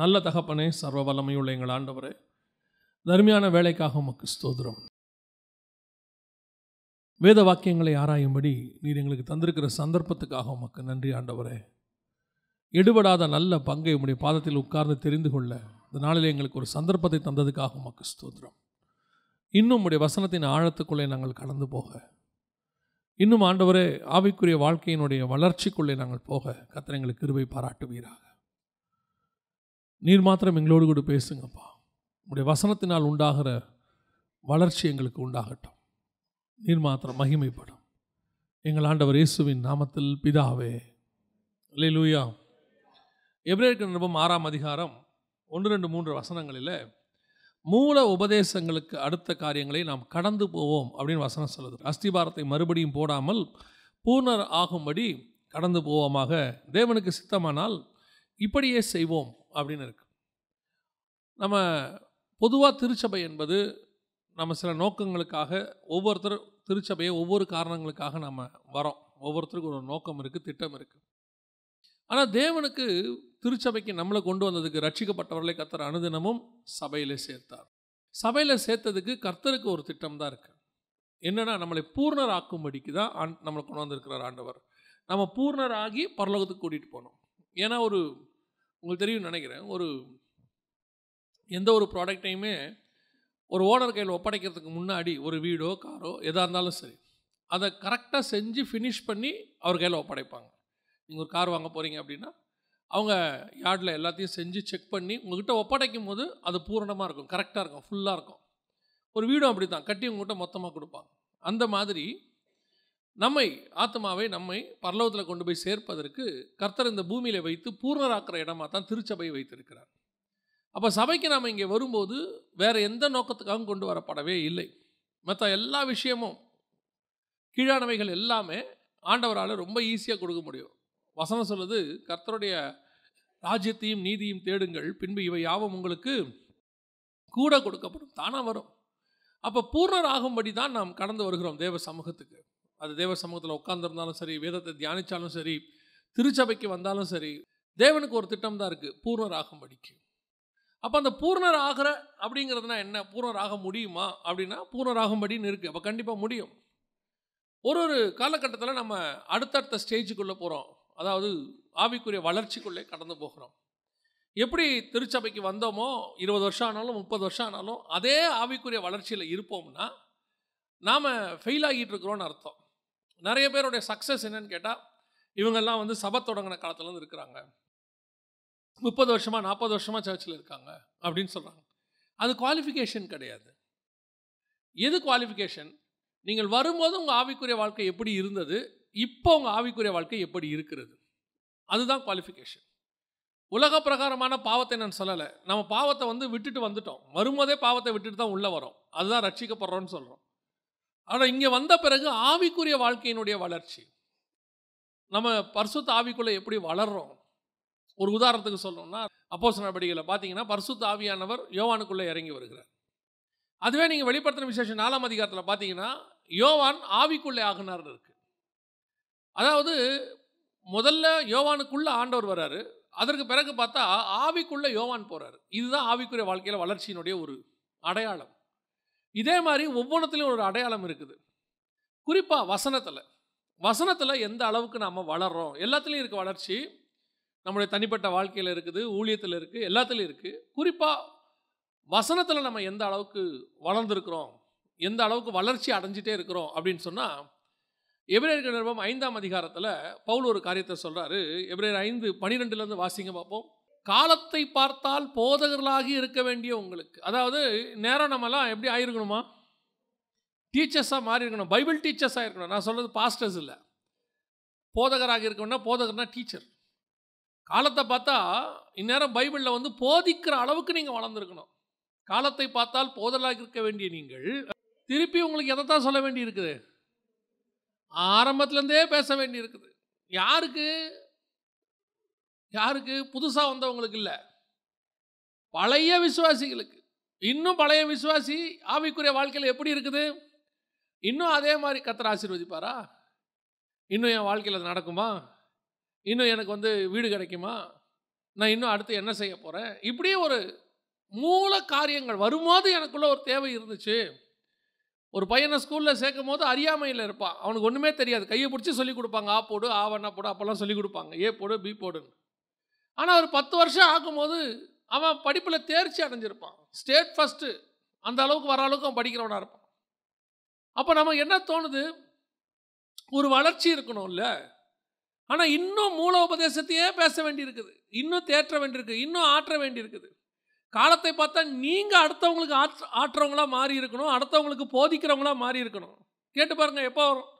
நல்ல தகப்பனே சர்வ வல்லமையுள்ள எங்கள் ஆண்டவரே தர்மியான வேலைக்காக உமக்கு ஸ்தோதிரம் வேத வாக்கியங்களை ஆராயும்படி நீர் எங்களுக்கு தந்திருக்கிற சந்தர்ப்பத்துக்காக உமக்கு நன்றி ஆண்டவரே எடுபடாத நல்ல பங்கை உம்முடைய பாதத்தில் உட்கார்ந்து தெரிந்து கொள்ள இந்த நாளில் எங்களுக்கு ஒரு சந்தர்ப்பத்தை தந்ததுக்காக உமக்கு ஸ்தோதிரம் இன்னும் உடைய வசனத்தின் ஆழத்துக்குள்ளே நாங்கள் கடந்து போக இன்னும் ஆண்டவரே ஆவிக்குரிய வாழ்க்கையினுடைய வளர்ச்சிக்குள்ளே நாங்கள் போக கத்திரங்களுக்கு கிருவை பாராட்டுவீராக நீர் மாத்திரம் எங்களோடு கூட பேசுங்கப்பா உங்களுடைய வசனத்தினால் உண்டாகிற வளர்ச்சி எங்களுக்கு உண்டாகட்டும் நீர் மாத்திரம் மகிமைப்படும் எங்கள் ஆண்டவர் இயேசுவின் நாமத்தில் பிதாவே இல்லை லூயா எப்ரேற்கு நிருபம் ஆறாம் அதிகாரம் ஒன்று ரெண்டு மூன்று வசனங்களில் மூல உபதேசங்களுக்கு அடுத்த காரியங்களை நாம் கடந்து போவோம் அப்படின்னு வசனம் சொல்லுது அஸ்திபாரத்தை மறுபடியும் போடாமல் பூர்ணர் ஆகும்படி கடந்து போவோமாக தேவனுக்கு சித்தமானால் இப்படியே செய்வோம் அப்படின்னு இருக்குது நம்ம பொதுவாக திருச்சபை என்பது நம்ம சில நோக்கங்களுக்காக ஒவ்வொருத்தர் திருச்சபையை ஒவ்வொரு காரணங்களுக்காக நம்ம வரோம் ஒவ்வொருத்தருக்கும் ஒரு நோக்கம் இருக்குது திட்டம் இருக்குது ஆனால் தேவனுக்கு திருச்சபைக்கு நம்மளை கொண்டு வந்ததுக்கு ரட்சிக்கப்பட்டவர்களை கத்தர் அனுதினமும் சபையில் சேர்த்தார் சபையில் சேர்த்ததுக்கு கர்த்தருக்கு ஒரு திட்டம் தான் இருக்குது என்னென்னா நம்மளை பூர்ணராக்கும்படிக்கு தான் ஆண் நம்மளை கொண்டு வந்திருக்கிறார் ஆண்டவர் நம்ம பூர்ணராகி பரலோகத்துக்கு கூட்டிகிட்டு போனோம் ஏன்னா ஒரு உங்களுக்கு தெரியும் நினைக்கிறேன் ஒரு எந்த ஒரு ப்ராடக்டையுமே ஒரு ஓனர் கையில் ஒப்படைக்கிறதுக்கு முன்னாடி ஒரு வீடோ காரோ எதாக இருந்தாலும் சரி அதை கரெக்டாக செஞ்சு ஃபினிஷ் பண்ணி அவர் கையில் ஒப்படைப்பாங்க நீங்கள் ஒரு கார் வாங்க போகிறீங்க அப்படின்னா அவங்க யார்டில் எல்லாத்தையும் செஞ்சு செக் பண்ணி உங்கள்கிட்ட ஒப்படைக்கும் போது அது பூரணமாக இருக்கும் கரெக்டாக இருக்கும் ஃபுல்லாக இருக்கும் ஒரு வீடும் அப்படி தான் கட்டி உங்கள்கிட்ட மொத்தமாக கொடுப்பாங்க அந்த மாதிரி நம்மை ஆத்மாவை நம்மை பரலோகத்தில் கொண்டு போய் சேர்ப்பதற்கு கர்த்தர் இந்த பூமியில் வைத்து பூர்ணராக்கிற இடமாக தான் திருச்சபையை வைத்திருக்கிறார் அப்போ சபைக்கு நாம் இங்கே வரும்போது வேறு எந்த நோக்கத்துக்காகவும் கொண்டு வரப்படவே இல்லை மற்ற எல்லா விஷயமும் கீழானவைகள் எல்லாமே ஆண்டவரால் ரொம்ப ஈஸியாக கொடுக்க முடியும் வசனம் சொல்லுது கர்த்தருடைய ராஜ்யத்தையும் நீதியும் தேடுங்கள் பின்பு இவை யாவும் உங்களுக்கு கூட கொடுக்கப்படும் தானாக வரும் அப்போ பூர்ணராகும்படி தான் நாம் கடந்து வருகிறோம் தேவ சமூகத்துக்கு அது தேவ சமூகத்தில் உட்காந்துருந்தாலும் சரி வேதத்தை தியானித்தாலும் சரி திருச்சபைக்கு வந்தாலும் சரி தேவனுக்கு ஒரு திட்டம் தான் இருக்குது பூர்ணர் ஆகும்படிக்கு அப்போ அந்த பூர்ணர் ஆகிற அப்படிங்கிறதுனா என்ன பூர்ணர் ஆக முடியுமா அப்படின்னா பூர்ணர் ஆகும்படின்னு இருக்குது அப்போ கண்டிப்பாக முடியும் ஒரு ஒரு காலகட்டத்தில் நம்ம அடுத்தடுத்த ஸ்டேஜுக்குள்ளே போகிறோம் அதாவது ஆவிக்குரிய வளர்ச்சிக்குள்ளே கடந்து போகிறோம் எப்படி திருச்சபைக்கு வந்தோமோ இருபது வருஷம் ஆனாலும் முப்பது வருஷம் ஆனாலும் அதே ஆவிக்குரிய வளர்ச்சியில் இருப்போம்னா நாம் ஃபெயில் ஆகிட்டு இருக்கிறோன்னு அர்த்தம் நிறைய பேருடைய சக்ஸஸ் என்னன்னு கேட்டால் இவங்கெல்லாம் வந்து சபை தொடங்கின காலத்துலேருந்து இருக்கிறாங்க முப்பது வருஷமாக நாற்பது வருஷமாக சர்ச்சில் இருக்காங்க அப்படின்னு சொல்கிறாங்க அது குவாலிஃபிகேஷன் கிடையாது எது குவாலிஃபிகேஷன் நீங்கள் வரும்போது உங்கள் ஆவிக்குரிய வாழ்க்கை எப்படி இருந்தது இப்போ உங்கள் ஆவிக்குரிய வாழ்க்கை எப்படி இருக்கிறது அதுதான் குவாலிஃபிகேஷன் உலக பிரகாரமான பாவத்தை நான் சொல்லலை நம்ம பாவத்தை வந்து விட்டுட்டு வந்துட்டோம் வரும்போதே பாவத்தை விட்டுட்டு தான் உள்ளே வரோம் அதுதான் ரட்சிக்கப்படுறோன்னு சொல்கிறோம் ஆனால் இங்கே வந்த பிறகு ஆவிக்குரிய வாழ்க்கையினுடைய வளர்ச்சி நம்ம பர்சுத்த ஆவிக்குள்ளே எப்படி வளர்றோம் ஒரு உதாரணத்துக்கு சொல்லணும்னா அப்போஸ் நடவடிக்கைகளை பார்த்தீங்கன்னா பர்சுத்த ஆவியானவர் யோவானுக்குள்ளே இறங்கி வருகிறார் அதுவே நீங்கள் வெளிப்படுத்தின விசேஷம் நாலாம் அதிகாரத்தில் பார்த்தீங்கன்னா யோவான் ஆவிக்குள்ளே ஆகினார் இருக்கு அதாவது முதல்ல யோவானுக்குள்ளே ஆண்டவர் வர்றாரு அதற்கு பிறகு பார்த்தா ஆவிக்குள்ளே யோவான் போகிறார் இதுதான் ஆவிக்குரிய வாழ்க்கையில் வளர்ச்சியினுடைய ஒரு அடையாளம் இதே மாதிரி ஒவ்வொன்றத்துலேயும் ஒரு அடையாளம் இருக்குது குறிப்பாக வசனத்தில் வசனத்தில் எந்த அளவுக்கு நாம் வளர்கிறோம் எல்லாத்துலேயும் இருக்க வளர்ச்சி நம்முடைய தனிப்பட்ட வாழ்க்கையில் இருக்குது ஊழியத்தில் இருக்குது எல்லாத்துலேயும் இருக்குது குறிப்பாக வசனத்தில் நம்ம எந்த அளவுக்கு வளர்ந்துருக்குறோம் எந்த அளவுக்கு வளர்ச்சி அடைஞ்சிட்டே இருக்கிறோம் அப்படின்னு சொன்னால் எபிரேயர்கள் நிறுவனம் ஐந்தாம் அதிகாரத்தில் பவுல் ஒரு காரியத்தை சொல்கிறாரு எபிரேயர் ஐந்து பன்னிரெண்டுலேருந்து வாசிங்க பார்ப்போம் காலத்தை பார்த்தால் போதகர்களாகி இருக்க வேண்டிய உங்களுக்கு அதாவது நேரம் நம்மலாம் எப்படி ஆயிருக்கணுமா டீச்சர்ஸாக மாறி இருக்கணும் பைபிள் டீச்சர்ஸாக இருக்கணும் நான் சொல்கிறது பாஸ்டர்ஸ் இல்லை போதகராக இருக்கணும்னா போதகர்னா டீச்சர் காலத்தை பார்த்தா இந்நேரம் பைபிளில் வந்து போதிக்கிற அளவுக்கு நீங்கள் வளர்ந்துருக்கணும் காலத்தை பார்த்தால் போதலாக இருக்க வேண்டிய நீங்கள் திருப்பி உங்களுக்கு எதை தான் சொல்ல வேண்டி இருக்குது ஆரம்பத்துலேருந்தே பேச வேண்டி இருக்குது யாருக்கு யாருக்கு புதுசாக வந்தவங்களுக்கு இல்லை பழைய விசுவாசிகளுக்கு இன்னும் பழைய விசுவாசி ஆவிக்குரிய வாழ்க்கையில் எப்படி இருக்குது இன்னும் அதே மாதிரி கத்தர் ஆசீர்வதிப்பாரா இன்னும் என் வாழ்க்கையில் அது நடக்குமா இன்னும் எனக்கு வந்து வீடு கிடைக்குமா நான் இன்னும் அடுத்து என்ன செய்ய போகிறேன் இப்படியே ஒரு மூல காரியங்கள் வரும்போது எனக்குள்ள ஒரு தேவை இருந்துச்சு ஒரு பையனை ஸ்கூலில் சேர்க்கும் போது அறியாமையில் இருப்பான் அவனுக்கு ஒன்றுமே தெரியாது கையை பிடிச்சி சொல்லிக் கொடுப்பாங்க ஆ போடு ஆ வண்ணா போடு அப்போல்லாம் சொல்லிக் கொடுப்பாங்க ஏ போடு பி போடுன்னு ஆனால் ஒரு பத்து வருஷம் ஆகும்போது அவன் படிப்பில் தேர்ச்சி அடைஞ்சிருப்பான் ஸ்டேட் ஃபஸ்ட்டு அந்த அளவுக்கு வர அளவுக்கு அவன் படிக்கிறவனாக இருப்பான் அப்போ நம்ம என்ன தோணுது ஒரு வளர்ச்சி இருக்கணும் இல்லை ஆனால் இன்னும் மூல உபதேசத்தையே பேச வேண்டியிருக்குது இன்னும் தேற்ற வேண்டியிருக்கு இன்னும் ஆற்ற வேண்டியிருக்குது காலத்தை பார்த்தா நீங்கள் அடுத்தவங்களுக்கு ஆற்ற ஆற்றவங்களாக மாறி இருக்கணும் அடுத்தவங்களுக்கு போதிக்கிறவங்களாக மாறி இருக்கணும் கேட்டு பாருங்கள் எப்போ வரும்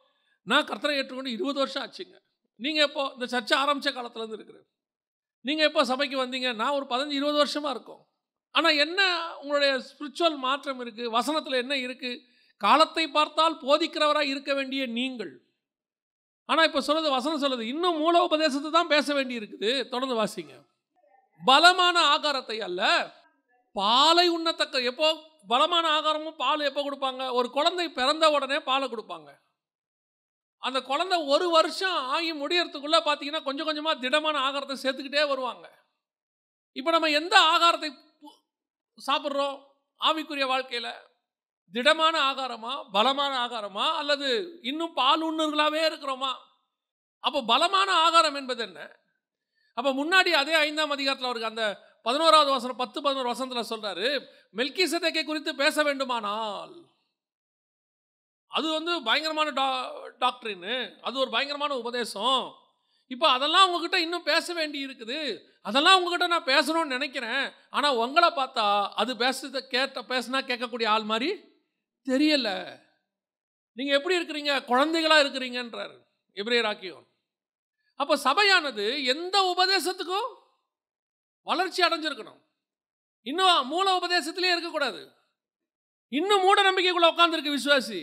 நான் கர்த்தரை ஏற்றுக்கொண்டு இருபது வருஷம் ஆச்சுங்க நீங்கள் எப்போ இந்த சர்ச்சை ஆரம்பித்த காலத்துலேருந்து இருக்கிறேன் நீங்கள் எப்போ சபைக்கு வந்தீங்க நான் ஒரு பதினஞ்சு இருபது வருஷமாக இருக்கும் ஆனால் என்ன உங்களுடைய ஸ்பிரிச்சுவல் மாற்றம் இருக்குது வசனத்தில் என்ன இருக்குது காலத்தை பார்த்தால் போதிக்கிறவராக இருக்க வேண்டிய நீங்கள் ஆனால் இப்போ சொல்லுது வசனம் சொல்லுது இன்னும் மூல உபதேசத்தை தான் பேச வேண்டி இருக்குது தொடர்ந்து வாசிங்க பலமான ஆகாரத்தை அல்ல பாலை உண்ணத்தக்க எப்போ பலமான ஆகாரமும் பால் எப்போ கொடுப்பாங்க ஒரு குழந்தை பிறந்த உடனே பாலை கொடுப்பாங்க அந்த குழந்தை ஒரு வருஷம் ஆகி முடியறதுக்குள்ளே பார்த்தீங்கன்னா கொஞ்சம் கொஞ்சமாக திடமான ஆகாரத்தை சேர்த்துக்கிட்டே வருவாங்க இப்போ நம்ம எந்த ஆகாரத்தை சாப்பிட்றோம் ஆவிக்குரிய வாழ்க்கையில் திடமான ஆகாரமா பலமான ஆகாரமா அல்லது இன்னும் பால் உண்ணுகளாகவே இருக்கிறோமா அப்போ பலமான ஆகாரம் என்பது என்ன அப்போ முன்னாடி அதே ஐந்தாம் அதிகாரத்தில் அவருக்கு அந்த பதினோராவது வசனம் பத்து பதினோரு வசனத்தில் சொல்கிறாரு மெல்கி சதக்கை குறித்து பேச வேண்டுமானால் அது வந்து பயங்கரமான டா டாக்டரின்னு அது ஒரு பயங்கரமான உபதேசம் இப்போ அதெல்லாம் உங்ககிட்ட இன்னும் பேச வேண்டி இருக்குது அதெல்லாம் உங்ககிட்ட நான் பேசணும்னு நினைக்கிறேன் ஆனால் உங்களை பார்த்தா அது பேச கேட்ட பேசுனா கேட்கக்கூடிய ஆள் மாதிரி தெரியலை நீங்கள் எப்படி இருக்கிறீங்க குழந்தைகளாக இருக்கிறீங்கன்றார் ராக்கியம் அப்போ சபையானது எந்த உபதேசத்துக்கும் வளர்ச்சி அடைஞ்சிருக்கணும் இன்னும் மூல உபதேசத்திலே இருக்கக்கூடாது இன்னும் மூட நம்பிக்கைக்குள்ளே உட்காந்துருக்கு விசுவாசி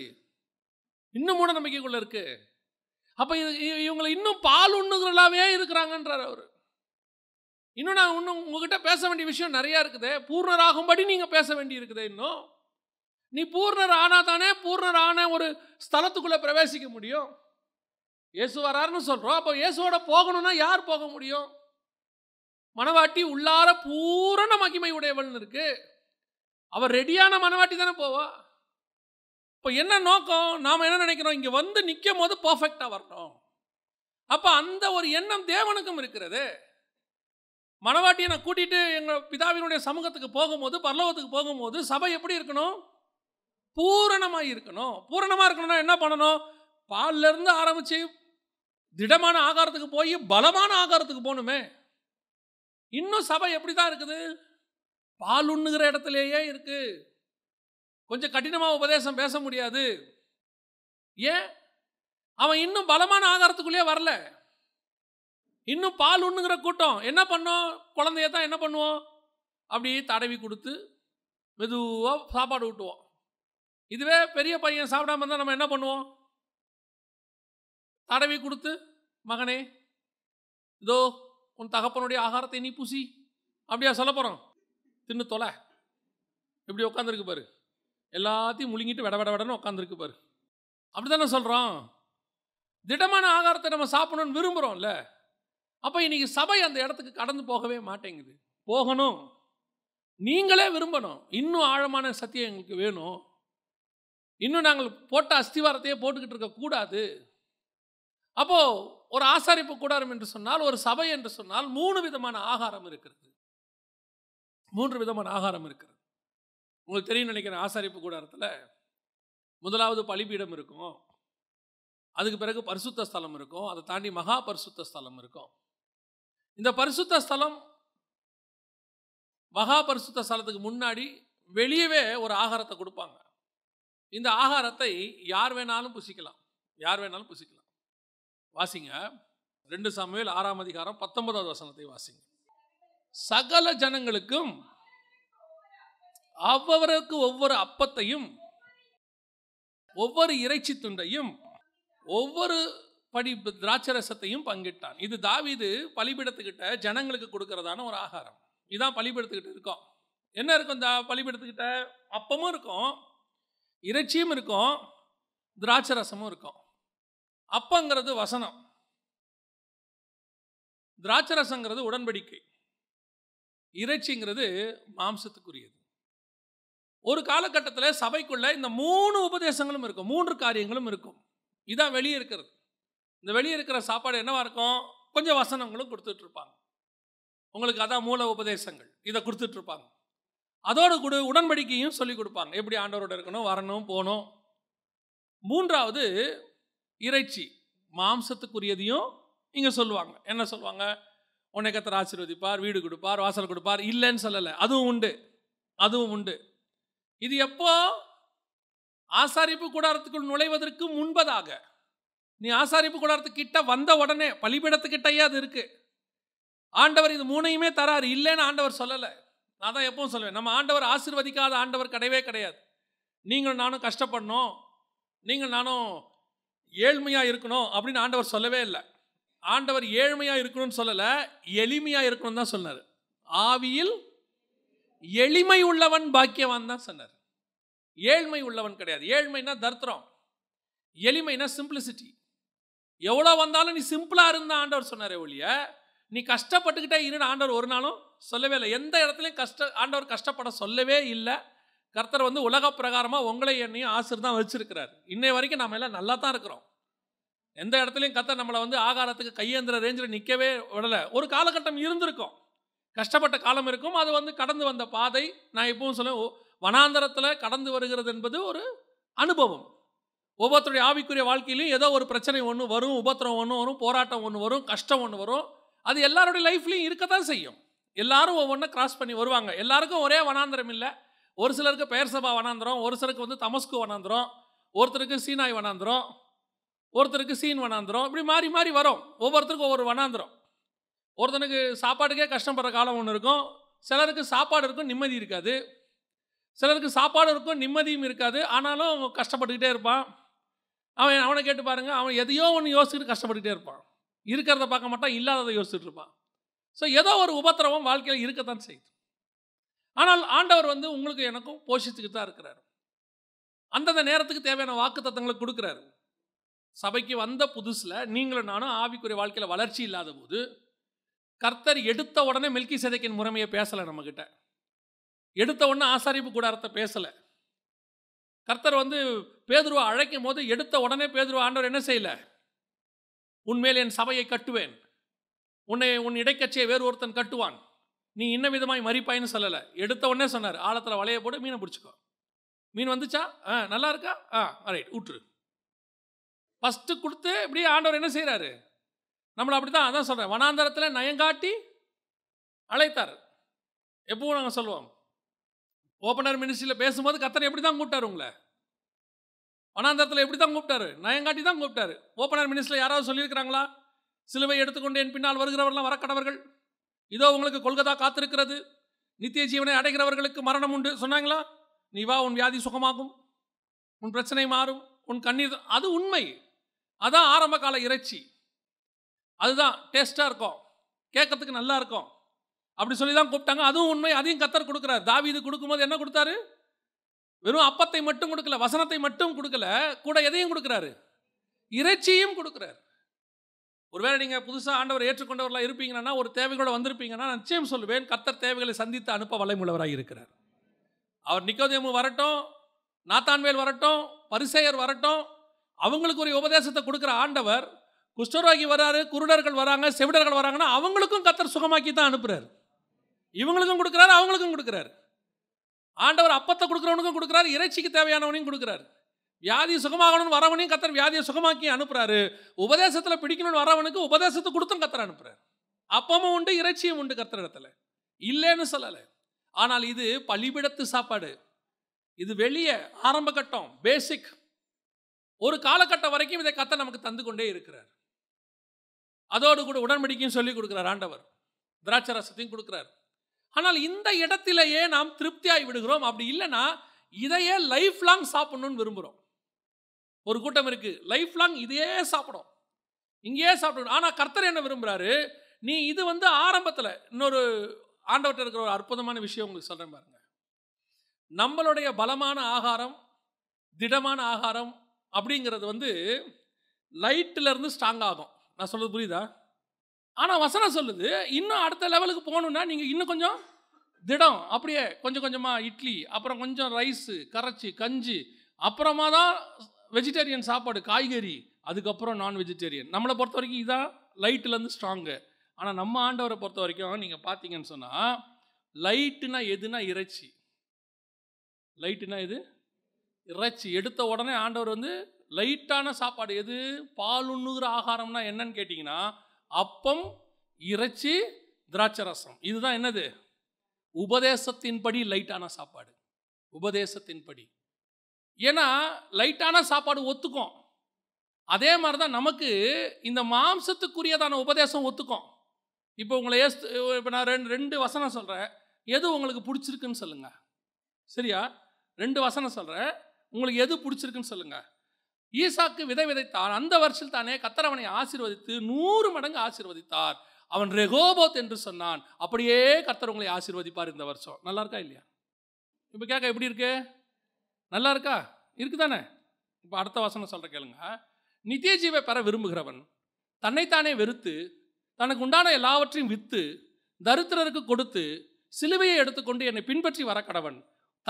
இன்னும் மூட நம்பிக்கைக்குள்ள இருக்குது அப்போ இது இவங்களை இன்னும் பால் உண்ணுகிறலாவே இருக்கிறாங்கன்றார் அவர் இன்னும் நான் இன்னும் உங்ககிட்ட பேச வேண்டிய விஷயம் நிறையா இருக்குது பூர்ணராகும்படி நீங்கள் பேச வேண்டி இருக்குது இன்னும் நீ பூர்ணர் ஆனால் தானே பூர்ணர் ஆன ஒரு ஸ்தலத்துக்குள்ளே பிரவேசிக்க முடியும் இயேசு வராருன்னு சொல்கிறோம் அப்போ இயேசுவோட போகணும்னா யார் போக முடியும் மனவாட்டி உள்ளார பூரண மகிமை உடையவள்னு இருக்கு அவர் ரெடியான மனவாட்டி தானே போவா இப்போ என்ன நோக்கம் நாம் என்ன நினைக்கிறோம் இங்கே வந்து நிற்கும் போது பர்ஃபெக்டாக வரணும் அப்போ அந்த ஒரு எண்ணம் தேவனுக்கும் இருக்கிறது மனவாட்டியை நான் கூட்டிகிட்டு எங்கள் பிதாவினுடைய சமூகத்துக்கு போகும்போது பரலோகத்துக்கு போகும்போது சபை எப்படி இருக்கணும் பூரணமாக இருக்கணும் பூரணமாக இருக்கணும்னா என்ன பண்ணணும் பால்லேருந்து ஆரம்பித்து திடமான ஆகாரத்துக்கு போய் பலமான ஆகாரத்துக்கு போகணுமே இன்னும் சபை எப்படி தான் இருக்குது பால் உண்ணுகிற இடத்துலையே இருக்குது கொஞ்சம் கடினமாக உபதேசம் பேச முடியாது ஏன் அவன் இன்னும் பலமான ஆதாரத்துக்குள்ளேயே வரல இன்னும் பால் உண்ணுங்கிற கூட்டம் என்ன பண்ணோம் குழந்தைய தான் என்ன பண்ணுவோம் அப்படி தடவி கொடுத்து மெதுவாக சாப்பாடு ஊட்டுவோம் இதுவே பெரிய பையன் சாப்பிடாம இருந்தால் நம்ம என்ன பண்ணுவோம் தடவி கொடுத்து மகனே இதோ உன் தகப்பனுடைய ஆகாரத்தை நீ பூசி அப்படியா சொல்ல போகிறோம் தின்னு தொலை இப்படி உட்காந்துருக்கு பாரு எல்லாத்தையும் முழுங்கிட்டு விட விட விடன்னு உட்காந்துருக்கு பாரு அப்படி தானே சொல்கிறோம் திடமான ஆகாரத்தை நம்ம சாப்பிடணும்னு விரும்புகிறோம்ல அப்போ இன்றைக்கி சபை அந்த இடத்துக்கு கடந்து போகவே மாட்டேங்குது போகணும் நீங்களே விரும்பணும் இன்னும் ஆழமான சத்தியம் எங்களுக்கு வேணும் இன்னும் நாங்கள் போட்ட அஸ்திவாரத்தையே போட்டுக்கிட்டு இருக்கக்கூடாது அப்போது ஒரு ஆசாரிப்பு கூடாரம் என்று சொன்னால் ஒரு சபை என்று சொன்னால் மூணு விதமான ஆகாரம் இருக்கிறது மூன்று விதமான ஆகாரம் இருக்கிறது உங்களுக்கு தெரியும் நினைக்கிறேன் ஆசாரிப்பு கூடாரத்தில் முதலாவது பலிபீடம் இருக்கும் அதுக்கு பிறகு பரிசுத்த ஸ்தலம் இருக்கும் அதை தாண்டி மகா பரிசுத்த ஸ்தலம் இருக்கும் இந்த பரிசுத்த ஸ்தலம் மகா பரிசுத்த ஸ்தலத்துக்கு முன்னாடி வெளியவே ஒரு ஆகாரத்தை கொடுப்பாங்க இந்த ஆகாரத்தை யார் வேணாலும் புசிக்கலாம் யார் வேணாலும் புசிக்கலாம் வாசிங்க ரெண்டு சமையல் ஆறாம் அதிகாரம் பத்தொன்பதாவது வசனத்தை வாசிங்க சகல ஜனங்களுக்கும் அவ்வவருக்கு ஒவ்வொரு அப்பத்தையும் ஒவ்வொரு இறைச்சி துண்டையும் ஒவ்வொரு படி திராட்சரசத்தையும் பங்கிட்டான் இது தாவிது பலிபிடத்துக்கிட்ட ஜனங்களுக்கு கொடுக்கறதான ஒரு ஆகாரம் இதான் பலிபிடத்துக்கிட்ட இருக்கும் என்ன இருக்கும் இந்த பலிபிடத்துக்கிட்ட அப்பமும் இருக்கும் இறைச்சியும் இருக்கும் திராட்சரசமும் இருக்கும் அப்பங்கிறது வசனம் திராட்சரசங்கிறது ரசங்கிறது உடன்படிக்கை இறைச்சிங்கிறது மாம்சத்துக்குரியது ஒரு காலகட்டத்தில் சபைக்குள்ளே இந்த மூணு உபதேசங்களும் இருக்கும் மூன்று காரியங்களும் இருக்கும் இதான் வெளியே இருக்கிறது இந்த வெளியே இருக்கிற சாப்பாடு என்னவாக இருக்கும் கொஞ்சம் வசனங்களும் கொடுத்துட்ருப்பாங்க உங்களுக்கு அதான் மூல உபதேசங்கள் இதை கொடுத்துட்ருப்பாங்க அதோடு கூட உடன்படிக்கையும் சொல்லி கொடுப்பாங்க எப்படி ஆண்டவரோட இருக்கணும் வரணும் போகணும் மூன்றாவது இறைச்சி மாம்சத்துக்குரியதையும் இங்கே சொல்லுவாங்க என்ன சொல்லுவாங்க உன்னை ஆசீர்வதிப்பார் வீடு கொடுப்பார் வாசல் கொடுப்பார் இல்லைன்னு சொல்லலை அதுவும் உண்டு அதுவும் உண்டு இது எப்போ ஆசாரிப்பு கூடாரத்துக்குள் நுழைவதற்கு முன்பதாக நீ ஆசாரிப்பு கூடாரத்துக்கிட்ட வந்த உடனே பலிபீடத்துக்கிட்டயே அது இருக்குது ஆண்டவர் இது மூணையுமே தராரு இல்லைன்னு ஆண்டவர் சொல்லலை நான் தான் எப்பவும் சொல்லுவேன் நம்ம ஆண்டவர் ஆசிர்வதிக்காத ஆண்டவர் கிடையவே கிடையாது நீங்கள் நானும் கஷ்டப்படணும் நீங்கள் நானும் ஏழ்மையாக இருக்கணும் அப்படின்னு ஆண்டவர் சொல்லவே இல்லை ஆண்டவர் ஏழ்மையாக இருக்கணும்னு சொல்லலை எளிமையாக இருக்கணும் தான் சொன்னார் ஆவியில் எளிமை உள்ளவன் பாக்கியவான் தான் சொன்னார் ஏழ்மை உள்ளவன் கிடையாது ஏழ்மைன்னா தர்த்திரம் எளிமைனா சிம்பிளிசிட்டி எவ்வளோ வந்தாலும் நீ சிம்பிளாக இருந்த ஆண்டவர் சொன்னார் ஒழிய நீ கஷ்டப்பட்டுக்கிட்டே இருன்னு ஆண்டவர் ஒரு நாளும் சொல்லவே இல்லை எந்த இடத்துலையும் கஷ்ட ஆண்டவர் கஷ்டப்பட சொல்லவே இல்லை கர்த்தர் வந்து உலக பிரகாரமாக உங்களை என்னையும் ஆசிர் தான் வச்சிருக்கிறார் இன்னை வரைக்கும் நம்ம எல்லாம் நல்லா தான் இருக்கிறோம் எந்த இடத்துலையும் கர்த்தர் நம்மளை வந்து ஆகாரத்துக்கு கையேந்திர ரேஞ்சில் நிற்கவே விடலை ஒரு காலகட்டம் இருந்திருக்கும் கஷ்டப்பட்ட காலம் இருக்கும் அது வந்து கடந்து வந்த பாதை நான் இப்பவும் சொல்லுவேன் வனாந்தரத்தில் கடந்து வருகிறது என்பது ஒரு அனுபவம் ஒவ்வொருத்தருடைய ஆவிக்குரிய வாழ்க்கையிலையும் ஏதோ ஒரு பிரச்சனை ஒன்று வரும் உபத்திரம் ஒன்று வரும் போராட்டம் ஒன்று வரும் கஷ்டம் ஒன்று வரும் அது எல்லாருடைய லைஃப்லையும் இருக்க தான் செய்யும் எல்லாரும் ஒவ்வொன்றும் கிராஸ் பண்ணி வருவாங்க எல்லாருக்கும் ஒரே வனாந்திரம் இல்லை ஒரு சிலருக்கு பெயர் சபா வனாந்திரம் ஒரு சிலருக்கு வந்து தமஸ்கு வனாந்திரம் ஒருத்தருக்கு சீனாய் வனாந்திரம் ஒருத்தருக்கு சீன் வனாந்திரம் இப்படி மாறி மாறி வரும் ஒவ்வொருத்தருக்கும் ஒவ்வொரு வனாந்திரம் ஒருத்தனுக்கு சாப்பாட்டுக்கே கஷ்டப்படுற காலம் ஒன்று இருக்கும் சிலருக்கு சாப்பாடு இருக்கும் நிம்மதி இருக்காது சிலருக்கு சாப்பாடு இருக்கும் நிம்மதியும் இருக்காது ஆனாலும் கஷ்டப்பட்டுக்கிட்டே இருப்பான் அவன் அவனை கேட்டு பாருங்கள் அவன் எதையோ ஒன்று யோசிச்சுட்டு கஷ்டப்பட்டுக்கிட்டே இருப்பான் இருக்கிறத பார்க்க மாட்டான் இல்லாததை யோசிச்சுட்டு இருப்பான் ஸோ ஏதோ ஒரு உபத்திரவம் வாழ்க்கையில் இருக்கத்தான் செய்யுது ஆனால் ஆண்டவர் வந்து உங்களுக்கு எனக்கும் போஷித்துக்கிட்டு தான் இருக்கிறார் அந்தந்த நேரத்துக்கு தேவையான வாக்கு தத்தங்களை கொடுக்குறாரு சபைக்கு வந்த புதுசில் நீங்களும் நானும் ஆவிக்குரிய வாழ்க்கையில் வளர்ச்சி இல்லாத போது கர்த்தர் எடுத்த உடனே மில்கி சிதைக்கின் முறைமையை பேசலை நம்மக்கிட்ட எடுத்த உடனே ஆசாரிப்பு கூடாரத்தை பேசலை கர்த்தர் வந்து பேதுருவா அழைக்கும் போது எடுத்த உடனே பேதுருவா ஆண்டவர் என்ன செய்யல உன்மேல் என் சபையை கட்டுவேன் உன்னை உன் இடைக்கட்சியை வேறு ஒருத்தன் கட்டுவான் நீ இன்ன விதமாய் மறிப்பாயின்னு சொல்லலை எடுத்த உடனே சொன்னார் ஆழத்தில் வலையை போட்டு மீனை பிடிச்சிக்கோ மீன் வந்துச்சா ஆ நல்லா இருக்கா ஆ ரைட் ஊற்று ஃபஸ்ட்டு கொடுத்து இப்படியே ஆண்டவர் என்ன செய்கிறாரு நம்மளை அப்படி தான் அதான் சொல்கிறேன் வனாந்தரத்தில் நயங்காட்டி அழைத்தார் எப்பவும் நாங்கள் சொல்லுவோம் ஓப்பனர் மினிஸ்ட்ரியில் பேசும்போது கத்தர் எப்படி தான் கூப்பிட்டார் உங்களை அனாந்தரத்தில் எப்படி தான் கூப்பிட்டாரு நயங்காட்டி தான் கூப்பிட்டாரு ஓப்பனர் மினிஸ்டர் யாராவது சொல்லியிருக்கிறாங்களா சிலுவை எடுத்துக்கொண்டு என் பின்னால் வருகிறவர்களாம் வரக்கடவர்கள் இதோ உங்களுக்கு கொல்கத்தா காத்திருக்கிறது நித்திய ஜீவனை அடைகிறவர்களுக்கு மரணம் உண்டு சொன்னாங்களா நீ வா உன் வியாதி சுகமாகும் உன் பிரச்சனை மாறும் உன் கண்ணீர் அது உண்மை அதான் ஆரம்ப கால இறைச்சி அதுதான் டேஸ்ட்டாக இருக்கும் கேட்கறதுக்கு நல்லா இருக்கும் அப்படி சொல்லி தான் கூப்பிட்டாங்க அதுவும் உண்மை அதையும் கத்தர் கொடுக்குறாரு இது கொடுக்கும்போது என்ன கொடுத்தாரு வெறும் அப்பத்தை மட்டும் கொடுக்கல வசனத்தை மட்டும் கொடுக்கல கூட எதையும் கொடுக்குறாரு இறைச்சியும் கொடுக்குறாரு ஒருவேளை நீங்கள் புதுசாக ஆண்டவர் ஏற்றுக்கொண்டவர்களாக இருப்பீங்கன்னா ஒரு தேவைகளோட வந்திருப்பீங்கன்னா நிச்சயம் சொல்லுவேன் கத்தர் தேவைகளை சந்தித்து அனுப்ப வலைமுள்ளவராக இருக்கிறார் அவர் நிக்கோதேமு வரட்டும் நாத்தான்வேல் வரட்டும் பரிசேயர் வரட்டும் அவங்களுக்கு ஒரு உபதேசத்தை கொடுக்குற ஆண்டவர் குஷ்டரோகி வராரு குருடர்கள் வராங்க செவிடர்கள் வராங்கன்னா அவங்களுக்கும் கத்தர் சுகமாக்கி தான் அனுப்புகிறார் இவங்களுக்கும் கொடுக்குறாரு அவங்களுக்கும் கொடுக்குறாரு ஆண்டவர் அப்பத்தை கொடுக்குறவனுக்கும் கொடுக்குறாரு இறைச்சிக்கு தேவையானவனையும் கொடுக்குறாரு வியாதி சுகமாகணும்னு வரவனையும் கத்தர் வியாதியை சுகமாக்கி அனுப்புறாரு உபதேசத்தில் பிடிக்கணும்னு வரவனுக்கு உபதேசத்தை கொடுத்தும் கத்தர் அனுப்புறாரு அப்பமும் உண்டு இறைச்சியும் உண்டு கத்தர் இடத்துல இல்லைன்னு சொல்லலை ஆனால் இது பள்ளிபிடத்து சாப்பாடு இது வெளியே ஆரம்ப கட்டம் பேசிக் ஒரு காலகட்டம் வரைக்கும் இதை கத்தை நமக்கு தந்து கொண்டே இருக்கிறார் அதோடு கூட உடன்படிக்கையும் சொல்லி கொடுக்குறார் ஆண்டவர் திராட்சரசத்தையும் கொடுக்குறாரு ஆனால் இந்த இடத்திலேயே நாம் திருப்தியாகி விடுகிறோம் அப்படி இல்லைன்னா இதையே லைஃப் லாங் சாப்பிடணும்னு விரும்புகிறோம் ஒரு கூட்டம் இருக்குது லைஃப் லாங் இதையே சாப்பிடும் இங்கேயே சாப்பிடணும் ஆனால் கர்த்தர் என்ன விரும்புகிறாரு நீ இது வந்து ஆரம்பத்தில் இன்னொரு ஆண்டவர்கிட்ட இருக்கிற ஒரு அற்புதமான விஷயம் உங்களுக்கு சொல்கிறேன் பாருங்க நம்மளுடைய பலமான ஆகாரம் திடமான ஆகாரம் அப்படிங்கிறது வந்து லைட்டிலேருந்து ஸ்ட்ராங் ஆகும் நான் சொல்கிறது புரியுதா ஆனால் வசனம் சொல்லுது இன்னும் அடுத்த லெவலுக்கு போகணுன்னா நீங்கள் இன்னும் கொஞ்சம் திடம் அப்படியே கொஞ்சம் கொஞ்சமாக இட்லி அப்புறம் கொஞ்சம் ரைஸு கரைச்சி கஞ்சி அப்புறமா தான் வெஜிடேரியன் சாப்பாடு காய்கறி அதுக்கப்புறம் நான் வெஜிடேரியன் நம்மளை பொறுத்த வரைக்கும் இதான் லைட்டிலேருந்து ஸ்ட்ராங்கு ஆனால் நம்ம ஆண்டவரை பொறுத்த வரைக்கும் நீங்கள் பார்த்தீங்கன்னு சொன்னால் லைட்டுனா எதுனா இறைச்சி லைட்டுனா எது இறைச்சி எடுத்த உடனே ஆண்டவர் வந்து லைட்டான சாப்பாடு எது பால் உண்ணுகிற ஆகாரம்னா என்னன்னு கேட்டிங்கன்னா அப்பம் இறைச்சி திராட்சை ரசம் இதுதான் என்னது உபதேசத்தின்படி லைட்டான சாப்பாடு உபதேசத்தின்படி ஏன்னா லைட்டான சாப்பாடு ஒத்துக்கும் அதே மாதிரி தான் நமக்கு இந்த மாம்சத்துக்குரியதான உபதேசம் ஒத்துக்கும் இப்போ உங்களை ஏஸ் இப்போ நான் ரெண்டு ரெண்டு வசனம் சொல்கிறேன் எது உங்களுக்கு பிடிச்சிருக்குன்னு சொல்லுங்கள் சரியா ரெண்டு வசனம் சொல்கிறேன் உங்களுக்கு எது பிடிச்சிருக்குன்னு சொல்லுங்கள் ஈசாக்கு விதை விதைத்தான் அந்த வருஷத்தில் தானே கத்தரவனை ஆசிர்வதித்து நூறு மடங்கு ஆசீர்வதித்தார் அவன் ரெகோபோத் என்று சொன்னான் அப்படியே கத்தர் உங்களை இந்த வருஷம் நல்லா இருக்கா இல்லையா இப்போ கேட்க எப்படி இருக்கு நல்லா இருக்கா இருக்குதானே இப்போ அடுத்த வசனம் சொல்கிற கேளுங்க ஜீவை பெற விரும்புகிறவன் தன்னைத்தானே வெறுத்து தனக்கு உண்டான எல்லாவற்றையும் விற்று தரித்திரருக்கு கொடுத்து சிலுவையை எடுத்துக்கொண்டு என்னை பின்பற்றி வர கடவன்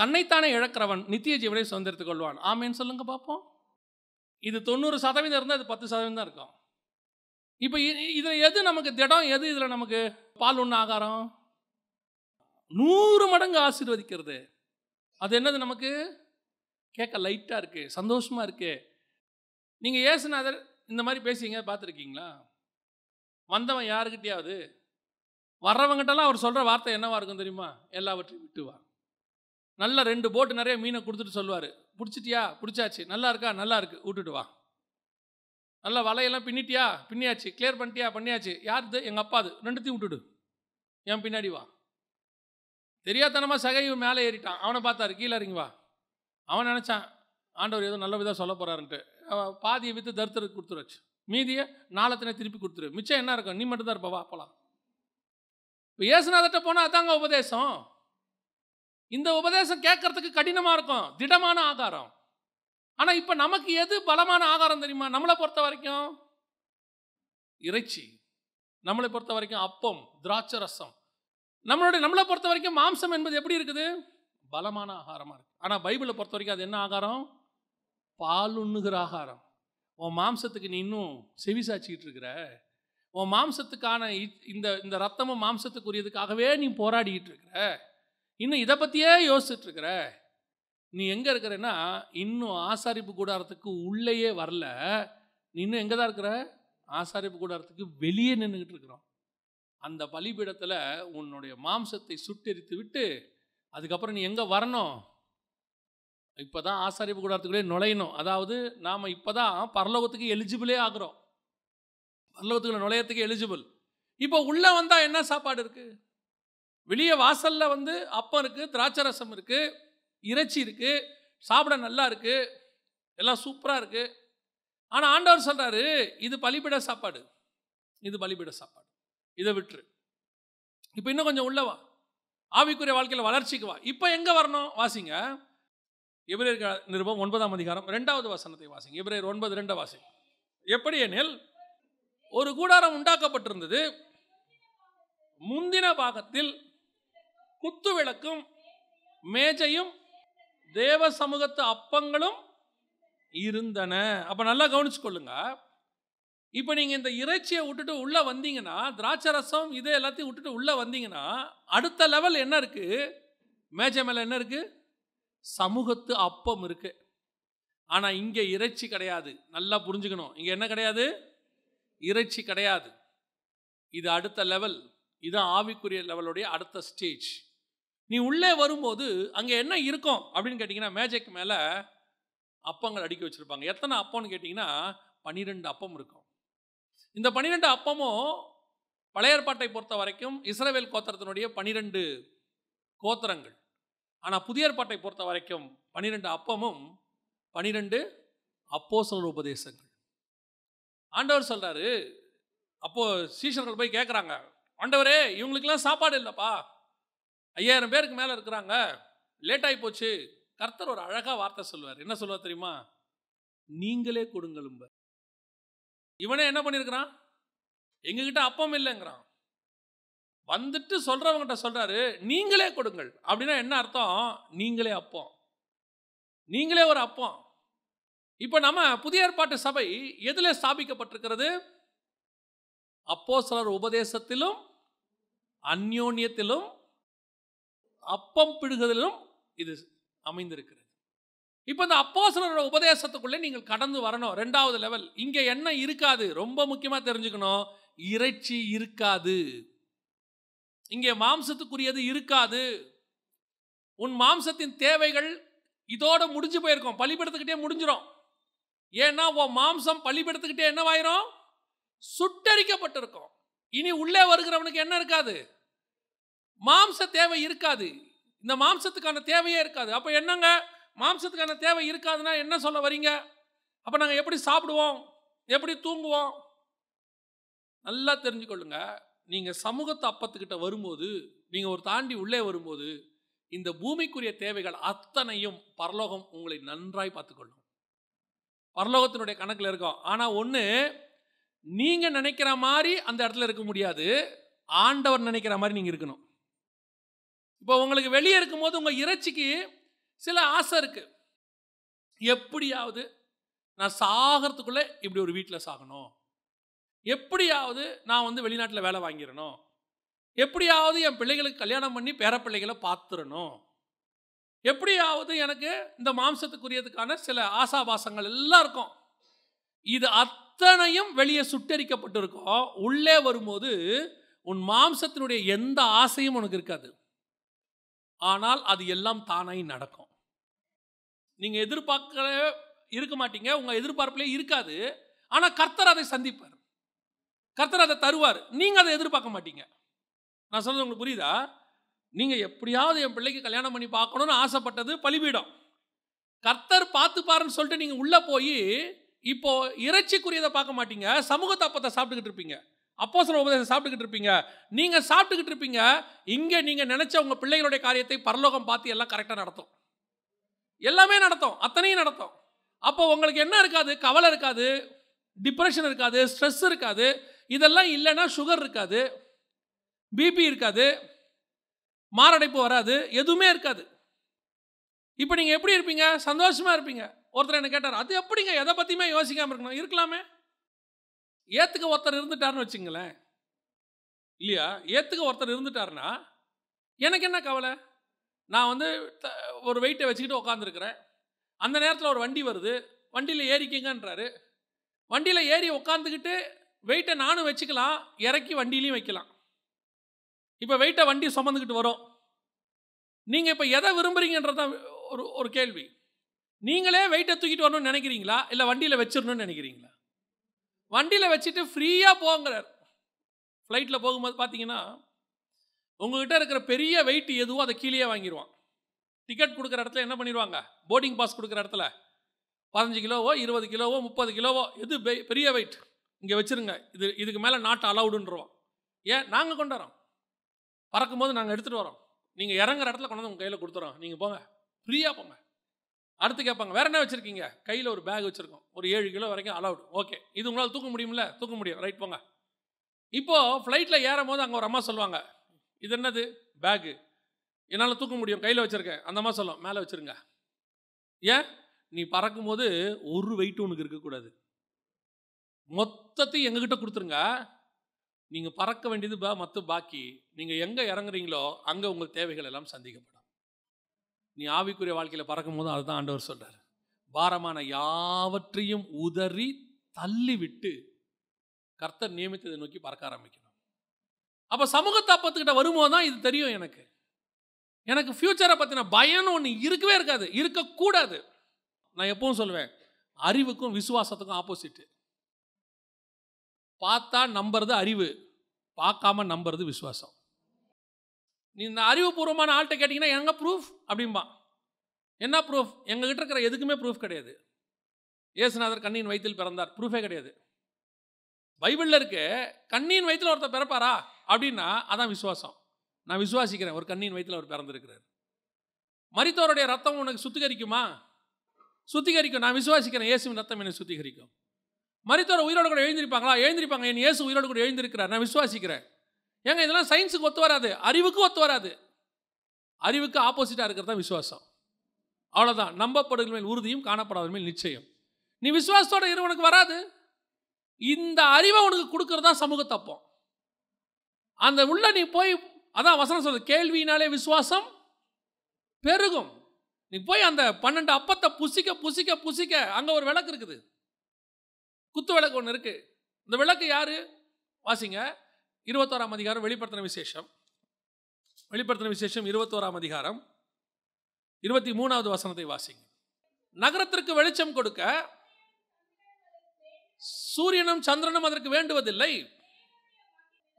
தன்னைத்தானே இழக்கிறவன் நித்திய ஜீவனை சுதந்திரத்துக் கொள்வான் ஆமேன்னு சொல்லுங்க பார்ப்போம் இது தொண்ணூறு சதவீதம் இருந்தால் அது பத்து சதவீதம் தான் இருக்கும் இப்போ இதில் எது நமக்கு திடம் எது இதில் நமக்கு பால் உண்ண ஆகாரம் நூறு மடங்கு ஆசீர்வதிக்கிறது அது என்னது நமக்கு கேட்க லைட்டாக இருக்குது சந்தோஷமாக இருக்குது நீங்கள் ஏசுநாதர் இந்த மாதிரி பேசுவீங்க பார்த்துருக்கீங்களா வந்தவன் யாருக்கிட்டேயாவது வர்றவங்கிட்டலாம் அவர் சொல்கிற வார்த்தை என்னவாக இருக்கும் தெரியுமா எல்லாவற்றையும் விட்டுவார் நல்ல ரெண்டு போட்டு நிறைய மீனை கொடுத்துட்டு சொல்லுவார் பிடிச்சிட்டியா பிடிச்சாச்சு நல்லா இருக்கா நல்லா இருக்குது விட்டுட்டு வா நல்லா வலையெல்லாம் பின்னிட்டியா பின்னியாச்சு கிளியர் பண்ணிட்டியா பண்ணியாச்சு யாருது எங்கள் அப்பா அது ரெண்டுத்தையும் விட்டுடு என் பின்னாடி வா தெரியாதனமாக சகை மேலே ஏறிட்டான் அவனை பார்த்தாரு கீழே இறங்கி வா அவன் நினச்சான் ஆண்டவர் ஏதோ நல்ல விதம் சொல்ல போகிறாருன்ட்டு பாதியை விற்று தருத்தருக்கு கொடுத்துருச்சு மீதியை நாளத்தினே திருப்பி கொடுத்துரு மிச்சம் என்ன இருக்கும் நீ மட்டும்தான் வா போலாம் இப்போ ஏசுநாதட்ட போனால் அதாங்க உபதேசம் இந்த உபதேசம் கேட்கறதுக்கு கடினமாக இருக்கும் திடமான ஆகாரம் ஆனால் இப்போ நமக்கு எது பலமான ஆகாரம் தெரியுமா நம்மளை பொறுத்த வரைக்கும் இறைச்சி நம்மளை பொறுத்த வரைக்கும் அப்பம் திராட்சை ரசம் நம்மளுடைய நம்மளை பொறுத்த வரைக்கும் மாம்சம் என்பது எப்படி இருக்குது பலமான ஆகாரமாக இருக்குது ஆனால் பைபிளை பொறுத்த வரைக்கும் அது என்ன ஆகாரம் பால் உண்ணுகிற ஆகாரம் உன் மாம்சத்துக்கு நீ இன்னும் செவி சாச்சிக்கிட்டு இருக்கிற உன் மாம்சத்துக்கான இந்த இந்த ரத்தமும் மாம்சத்துக்குரியதுக்காகவே நீ போராடிக்கிட்டு இருக்கிற இன்னும் இதை பற்றியே யோசிச்சுட்ருக்கிற நீ எங்கே இருக்கிறன்னா இன்னும் ஆசாரிப்பு கூடாரத்துக்கு உள்ளேயே வரல இன்னும் எங்கே தான் இருக்கிற ஆசாரிப்பு கூடாரத்துக்கு வெளியே நின்றுக்கிட்டு இருக்கிறோம் அந்த பலிபீடத்தில் உன்னுடைய மாம்சத்தை சுட்டெரித்து விட்டு அதுக்கப்புறம் நீ எங்கே வரணும் இப்போ தான் ஆசாரிப்பு கூடாரத்துக்குள்ளே நுழையணும் அதாவது நாம் இப்போ தான் பரலோகத்துக்கு எலிஜிபிளே ஆகிறோம் பரலோகத்துக்குள்ளே நுழையத்துக்கு எலிஜிபிள் இப்போ உள்ளே வந்தால் என்ன சாப்பாடு இருக்குது வெளியே வாசலில் வந்து அப்பம் இருக்குது திராட்சை ரசம் இருக்குது இறைச்சி இருக்குது சாப்பிட நல்லா இருக்குது எல்லாம் சூப்பராக இருக்குது ஆனால் ஆண்டவர் சொல்கிறாரு இது பலிபிட சாப்பாடு இது பலிபிட சாப்பாடு இதை விட்டுரு இப்போ இன்னும் கொஞ்சம் உள்ளவா ஆவிக்குரிய வாழ்க்கையில் வளர்ச்சிக்கு வா இப்போ எங்கே வரணும் வாசிங்க எபிரேர் நிருபம் ஒன்பதாம் அதிகாரம் ரெண்டாவது வசனத்தை வாசிங்க எபிரேர் ஒன்பது ரெண்டு வாசிங்க எப்படி எனில் ஒரு கூடாரம் உண்டாக்கப்பட்டிருந்தது முந்தின பாகத்தில் குத்து விளக்கும் மேஜையும் தேவ சமூகத்து அப்பங்களும் இருந்தன அப்போ நல்லா கவனிச்சுக்கொள்ளுங்க இப்போ நீங்கள் இந்த இறைச்சியை விட்டுட்டு உள்ளே வந்தீங்கன்னா திராட்சை ரசம் இதை எல்லாத்தையும் விட்டுட்டு உள்ளே வந்தீங்கன்னா அடுத்த லெவல் என்ன இருக்குது மேஜை மேலே என்ன இருக்குது சமூகத்து அப்பம் இருக்குது ஆனால் இங்கே இறைச்சி கிடையாது நல்லா புரிஞ்சுக்கணும் இங்கே என்ன கிடையாது இறைச்சி கிடையாது இது அடுத்த லெவல் இதுதான் ஆவிக்குரிய லெவலுடைய அடுத்த ஸ்டேஜ் நீ உள்ளே வரும்போது அங்கே என்ன இருக்கும் அப்படின்னு கேட்டிங்கன்னா மேஜைக்கு மேலே அப்பங்கள் அடிக்க வச்சுருப்பாங்க எத்தனை அப்பம்னு கேட்டிங்கன்னா பன்னிரெண்டு அப்பம் இருக்கும் இந்த பன்னிரெண்டு அப்பமும் பழையற்பாட்டை பொறுத்த வரைக்கும் இஸ்ரேவேல் கோத்திரத்தினுடைய பன்னிரெண்டு கோத்திரங்கள் ஆனால் புதிய பாட்டை பொறுத்த வரைக்கும் பன்னிரெண்டு அப்பமும் பன்னிரெண்டு அப்போசல் உபதேசங்கள் ஆண்டவர் சொல்கிறாரு அப்போது சீஷர்கள் போய் கேட்குறாங்க ஆண்டவரே இவங்களுக்கெல்லாம் சாப்பாடு இல்லைப்பா ஐயாயிரம் பேருக்கு மேலே இருக்கிறாங்க லேட் ஆகி போச்சு கர்த்தர் ஒரு அழகாக வார்த்தை சொல்லுவார் என்ன சொல்லுவார் தெரியுமா நீங்களே கொடுங்களும்ப இவனே என்ன பண்ணியிருக்கிறான் எங்ககிட்ட அப்பம் இல்லைங்கிறான் வந்துட்டு சொல்கிறவங்ககிட்ட சொல்கிறாரு நீங்களே கொடுங்கள் அப்படின்னா என்ன அர்த்தம் நீங்களே அப்பம் நீங்களே ஒரு அப்பம் இப்போ நம்ம புதிய ஏற்பாட்டு சபை எதில் ஸ்தாபிக்கப்பட்டிருக்கிறது அப்போ சிலர் உபதேசத்திலும் அந்யோன்யத்திலும் அப்பம் பிடுகுதலிலும் இது அமைந்திருக்கிறது இப்போ இந்த அப்போசலரோட உபதேசத்துக்குள்ளே நீங்கள் கடந்து வரணும் ரெண்டாவது லெவல் இங்கே என்ன இருக்காது ரொம்ப முக்கியமாக தெரிஞ்சுக்கணும் இறைச்சி இருக்காது இங்கே மாம்சத்துக்குரியது இருக்காது உன் மாம்சத்தின் தேவைகள் இதோட முடிஞ்சு போயிருக்கோம் பலிபெடுத்துக்கிட்டே முடிஞ்சிடும் ஏன்னா உன் மாம்சம் பலிபெடுத்துக்கிட்டே என்னவாயிரும் சுட்டரிக்கப்பட்டிருக்கும் இனி உள்ளே வருகிறவனுக்கு என்ன இருக்காது மாம்ச தேவை இருக்காது இந்த மாம்சத்துக்கான தேவையே இருக்காது அப்போ என்னங்க மாம்சத்துக்கான தேவை இருக்காதுன்னா என்ன சொல்ல வரீங்க அப்போ நாங்கள் எப்படி சாப்பிடுவோம் எப்படி தூங்குவோம் நல்லா தெரிஞ்சுக்கொள்ளுங்க நீங்கள் சமூகத்தை அப்பத்துக்கிட்ட வரும்போது நீங்கள் ஒரு தாண்டி உள்ளே வரும்போது இந்த பூமிக்குரிய தேவைகள் அத்தனையும் பரலோகம் உங்களை நன்றாய் பார்த்துக்கொள்ளும் பரலோகத்தினுடைய கணக்கில் இருக்கும் ஆனால் ஒன்று நீங்கள் நினைக்கிற மாதிரி அந்த இடத்துல இருக்க முடியாது ஆண்டவர் நினைக்கிற மாதிரி நீங்கள் இருக்கணும் இப்போ உங்களுக்கு வெளியே இருக்கும்போது உங்கள் இறைச்சிக்கு சில ஆசை இருக்குது எப்படியாவது நான் சாகிறதுக்குள்ளே இப்படி ஒரு வீட்டில் சாகணும் எப்படியாவது நான் வந்து வெளிநாட்டில் வேலை வாங்கிடணும் எப்படியாவது என் பிள்ளைகளுக்கு கல்யாணம் பண்ணி பேரப்பிள்ளைகளை பார்த்துடணும் எப்படியாவது எனக்கு இந்த மாம்சத்துக்குரியதுக்கான சில ஆசாபாசங்கள் எல்லாம் இருக்கும் இது அத்தனையும் வெளியே சுட்டரிக்கப்பட்டிருக்கோம் உள்ளே வரும்போது உன் மாம்சத்தினுடைய எந்த ஆசையும் உனக்கு இருக்காது ஆனால் அது எல்லாம் தானாய் நடக்கும் நீங்கள் எதிர்பார்க்க இருக்க மாட்டீங்க உங்கள் எதிர்பார்ப்புலேயே இருக்காது ஆனால் கர்த்தர் அதை சந்திப்பார் கர்த்தர் அதை தருவார் நீங்கள் அதை எதிர்பார்க்க மாட்டீங்க நான் சொன்னது உங்களுக்கு புரியுதா நீங்கள் எப்படியாவது என் பிள்ளைக்கு கல்யாணம் பண்ணி பார்க்கணும்னு ஆசைப்பட்டது பலிபீடம் கர்த்தர் பார்த்துப்பாருன்னு சொல்லிட்டு நீங்கள் உள்ளே போய் இப்போது இறைச்சிக்குரியதை பார்க்க மாட்டீங்க சமூக தாப்பத்தை சாப்பிட்டுக்கிட்டு இருப்பீங்க அப்போ சில உபதேசம் சாப்பிட்டுக்கிட்டு இருப்பீங்க நீங்கள் சாப்பிட்டுக்கிட்டு இருப்பீங்க இங்கே நீங்கள் நினச்ச உங்கள் பிள்ளைகளுடைய காரியத்தை பரலோகம் பார்த்து எல்லாம் கரெக்டாக நடத்தும் எல்லாமே நடத்தும் அத்தனையும் நடத்தும் அப்போ உங்களுக்கு என்ன இருக்காது கவலை இருக்காது டிப்ரெஷன் இருக்காது ஸ்ட்ரெஸ் இருக்காது இதெல்லாம் இல்லைன்னா சுகர் இருக்காது பிபி இருக்காது மாரடைப்பு வராது எதுவுமே இருக்காது இப்போ நீங்கள் எப்படி இருப்பீங்க சந்தோஷமாக இருப்பீங்க ஒருத்தர் என்ன கேட்டார் அது எப்படிங்க எதை பற்றியுமே யோசிக்காமல் இருக்கணும் இருக்கலாமே ஏற்றுக்க ஒருத்தர் இருந்துட்டார்னு வச்சுங்களேன் இல்லையா ஏற்றுக்க ஒருத்தர் இருந்துட்டார்னா எனக்கு என்ன கவலை நான் வந்து ஒரு வெயிட்டை வச்சுக்கிட்டு உட்காந்துருக்குறேன் அந்த நேரத்தில் ஒரு வண்டி வருது வண்டியில் ஏறிக்கிங்கன்றாரு வண்டியில் ஏறி உட்காந்துக்கிட்டு வெயிட்டை நானும் வச்சுக்கலாம் இறக்கி வண்டியிலையும் வைக்கலாம் இப்போ வெயிட்டை வண்டி சுமந்துக்கிட்டு வரும் நீங்கள் இப்போ எதை விரும்புகிறீங்கன்றது தான் ஒரு ஒரு கேள்வி நீங்களே வெயிட்டை தூக்கிட்டு வரணும்னு நினைக்கிறீங்களா இல்லை வண்டியில் வச்சிடணும்னு நினைக்கிறீங்களா வண்டியில் வச்சுட்டு ஃப்ரீயாக போங்கிறார் ஃப்ளைட்டில் போகும்போது பார்த்தீங்கன்னா உங்ககிட்ட இருக்கிற பெரிய வெயிட் எதுவோ அதை கீழே வாங்கிடுவான் டிக்கெட் கொடுக்குற இடத்துல என்ன பண்ணிடுவாங்க போர்டிங் பாஸ் கொடுக்குற இடத்துல பதினஞ்சு கிலோவோ இருபது கிலோவோ முப்பது கிலோவோ எது பெரிய வெயிட் இங்கே வச்சுருங்க இது இதுக்கு மேலே நாட்டு அலவுடுன்றோம் ஏன் நாங்கள் கொண்டு வரோம் போது நாங்கள் எடுத்துகிட்டு வரோம் நீங்கள் இறங்குற இடத்துல கொண்டு வந்து உங்கள் கையில் கொடுத்துறோம் நீங்கள் போங்க ஃப்ரீயாக போங்க அடுத்து கேட்பாங்க வேறு என்ன வச்சுருக்கீங்க கையில் ஒரு பேக் வச்சுருக்கோம் ஒரு ஏழு கிலோ வரைக்கும் அலவுடு ஓகே இது உங்களால் தூக்க முடியும்ல தூக்க முடியும் ரைட் போங்க இப்போது ஃப்ளைட்டில் ஏறும் போது அங்கே ஒரு அம்மா சொல்லுவாங்க இது என்னது பேகு என்னால் தூக்க முடியும் கையில் வச்சுருக்கேன் அந்த அம்மா சொல்லும் மேலே வச்சுருங்க ஏன் நீ பறக்கும் போது ஒரு வெயிட் உனக்கு இருக்கக்கூடாது மொத்தத்தையும் எங்ககிட்ட கொடுத்துருங்க நீங்கள் பறக்க வேண்டியது பா மற்ற பாக்கி நீங்கள் எங்கே இறங்குறீங்களோ அங்கே உங்கள் தேவைகள் எல்லாம் சந்திக்கப்படும் நீ ஆவிக்குரிய வாழ்க்கையில் பறக்கும் போது அதுதான் ஆண்டவர் சொல்கிறார் பாரமான யாவற்றையும் உதறி தள்ளிவிட்டு கர்த்தர் நியமித்ததை நோக்கி பறக்க ஆரம்பிக்கணும் அப்போ சமூகத்தை அப்பத்துக்கிட்ட வரும்போது தான் இது தெரியும் எனக்கு எனக்கு ஃப்யூச்சரை பற்றின பயம்னு ஒன்று இருக்கவே இருக்காது இருக்கக்கூடாது நான் எப்பவும் சொல்லுவேன் அறிவுக்கும் விசுவாசத்துக்கும் ஆப்போசிட்டு பார்த்தா நம்புறது அறிவு பார்க்காம நம்புறது விசுவாசம் நீ இந்த அறிவுபூர்வமான ஆள்கிட்ட கேட்டிங்கன்னா எங்கே ப்ரூஃப் அப்படிம்பான் என்ன ப்ரூஃப் எங்ககிட்ட இருக்கிற எதுக்குமே ப்ரூஃப் கிடையாது ஏசுநாதர் கண்ணின் வயிற்றில் பிறந்தார் ப்ரூஃபே கிடையாது பைபிளில் இருக்கு கண்ணின் வயிற்றில் ஒருத்தர் பிறப்பாரா அப்படின்னா அதான் விசுவாசம் நான் விசுவாசிக்கிறேன் ஒரு கண்ணின் வயிற்றில் அவர் பிறந்திருக்கிறார் மறித்தவருடைய ரத்தம் உனக்கு சுத்திகரிக்குமா சுத்திகரிக்கும் நான் விசுவாசிக்கிறேன் இயேசுவின் ரத்தம் என்னை சுத்திகரிக்கும் மறித்தவர் உயிரோடு கூட எழுந்திருப்பாங்களா எழுந்திருப்பாங்க என் இயேசு உயிரோடு கூட எழுந்திருக்கிறார் நான் விசுவாசிக்கிறேன் ஏங்க இதெல்லாம் சயின்ஸுக்கு ஒத்து வராது அறிவுக்கு ஒத்து வராது அறிவுக்கு ஆப்போசிட்டாக இருக்கிறது தான் விசுவாசம் அவ்வளோதான் நம்பப்படுகிற மேல் உறுதியும் காணப்படாத மேல் நிச்சயம் நீ விசுவாசத்தோட இரு உனக்கு வராது இந்த அறிவை உனக்கு கொடுக்கறது தான் சமூக தப்பம் அந்த உள்ள நீ போய் அதான் வசனம் சொல்கிறது கேள்வியினாலே விசுவாசம் பெருகும் நீ போய் அந்த பன்னெண்டு அப்பத்தை புசிக்க புசிக்க புசிக்க அங்கே ஒரு விளக்கு இருக்குது குத்து விளக்கு ஒன்று இருக்குது இந்த விளக்கு யார் வாசிங்க இருபத்தோராம் அதிகாரம் வெளிப்படுத்தின விசேஷம் வெளிப்படுத்தின விசேஷம் இருபத்தோராம் அதிகாரம் இருபத்தி மூணாவது வசனத்தை வாசிங்க நகரத்திற்கு வெளிச்சம் கொடுக்க சூரியனும் சந்திரனும் அதற்கு வேண்டுவதில்லை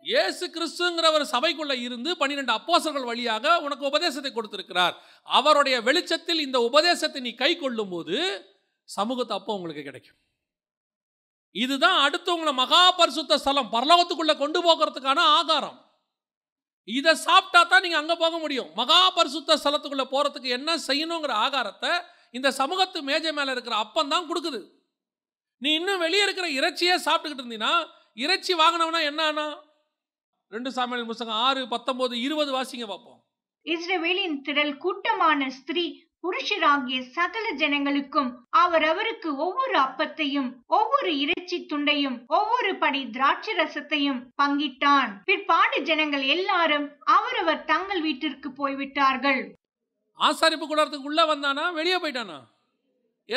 இயேசு கிறிஸ்துங்கிற ஒரு சபைக்குள்ளே இருந்து பன்னிரெண்டு அப்போசர்கள் வழியாக உனக்கு உபதேசத்தை கொடுத்திருக்கிறார் அவருடைய வெளிச்சத்தில் இந்த உபதேசத்தை நீ கை கொள்ளும் போது சமூகத்தை அப்போ உங்களுக்கு கிடைக்கும் இதுதான் அடுத்தவங்களை மகா பரிசுத்த ஸ்தலம் பரலோகத்துக்குள்ளே கொண்டு போகிறதுக்கான ஆகாரம் இதை சாப்பிட்டா தான் நீங்கள் அங்கே போக முடியும் மகா பரிசுத்த ஸ்தலத்துக்குள்ளே போகிறதுக்கு என்ன செய்யணுங்கிற ஆகாரத்தை இந்த சமூகத்து மேஜை மேலே இருக்கிற அப்பம் தான் கொடுக்குது நீ இன்னும் வெளியே இருக்கிற இறைச்சியே சாப்பிட்டுக்கிட்டு இருந்தீங்கன்னா இறைச்சி வாங்கினவனா என்னன்னா ரெண்டு சாமியல் புஸ்தகம் ஆறு பத்தொன்பது இருபது வாசிங்க பார்ப்போம் இஸ்ரவேலின் திரள் கூட்டமான ஸ்திரீ புருஷராகிய சகல ஜனங்களுக்கும் அவரவருக்கு ஒவ்வொரு அப்பத்தையும் ஒவ்வொரு இறைச்சி துண்டையும் ஒவ்வொரு படி திராட்சை ரசத்தையும் பங்கிட்டான் பிற்பாடு ஜனங்கள் எல்லாரும் அவரவர் தங்கள் வீட்டிற்கு போய்விட்டார்கள் ஆசாரிப்பு கூடத்துக்கு உள்ள வந்தானா வெளியே போயிட்டானா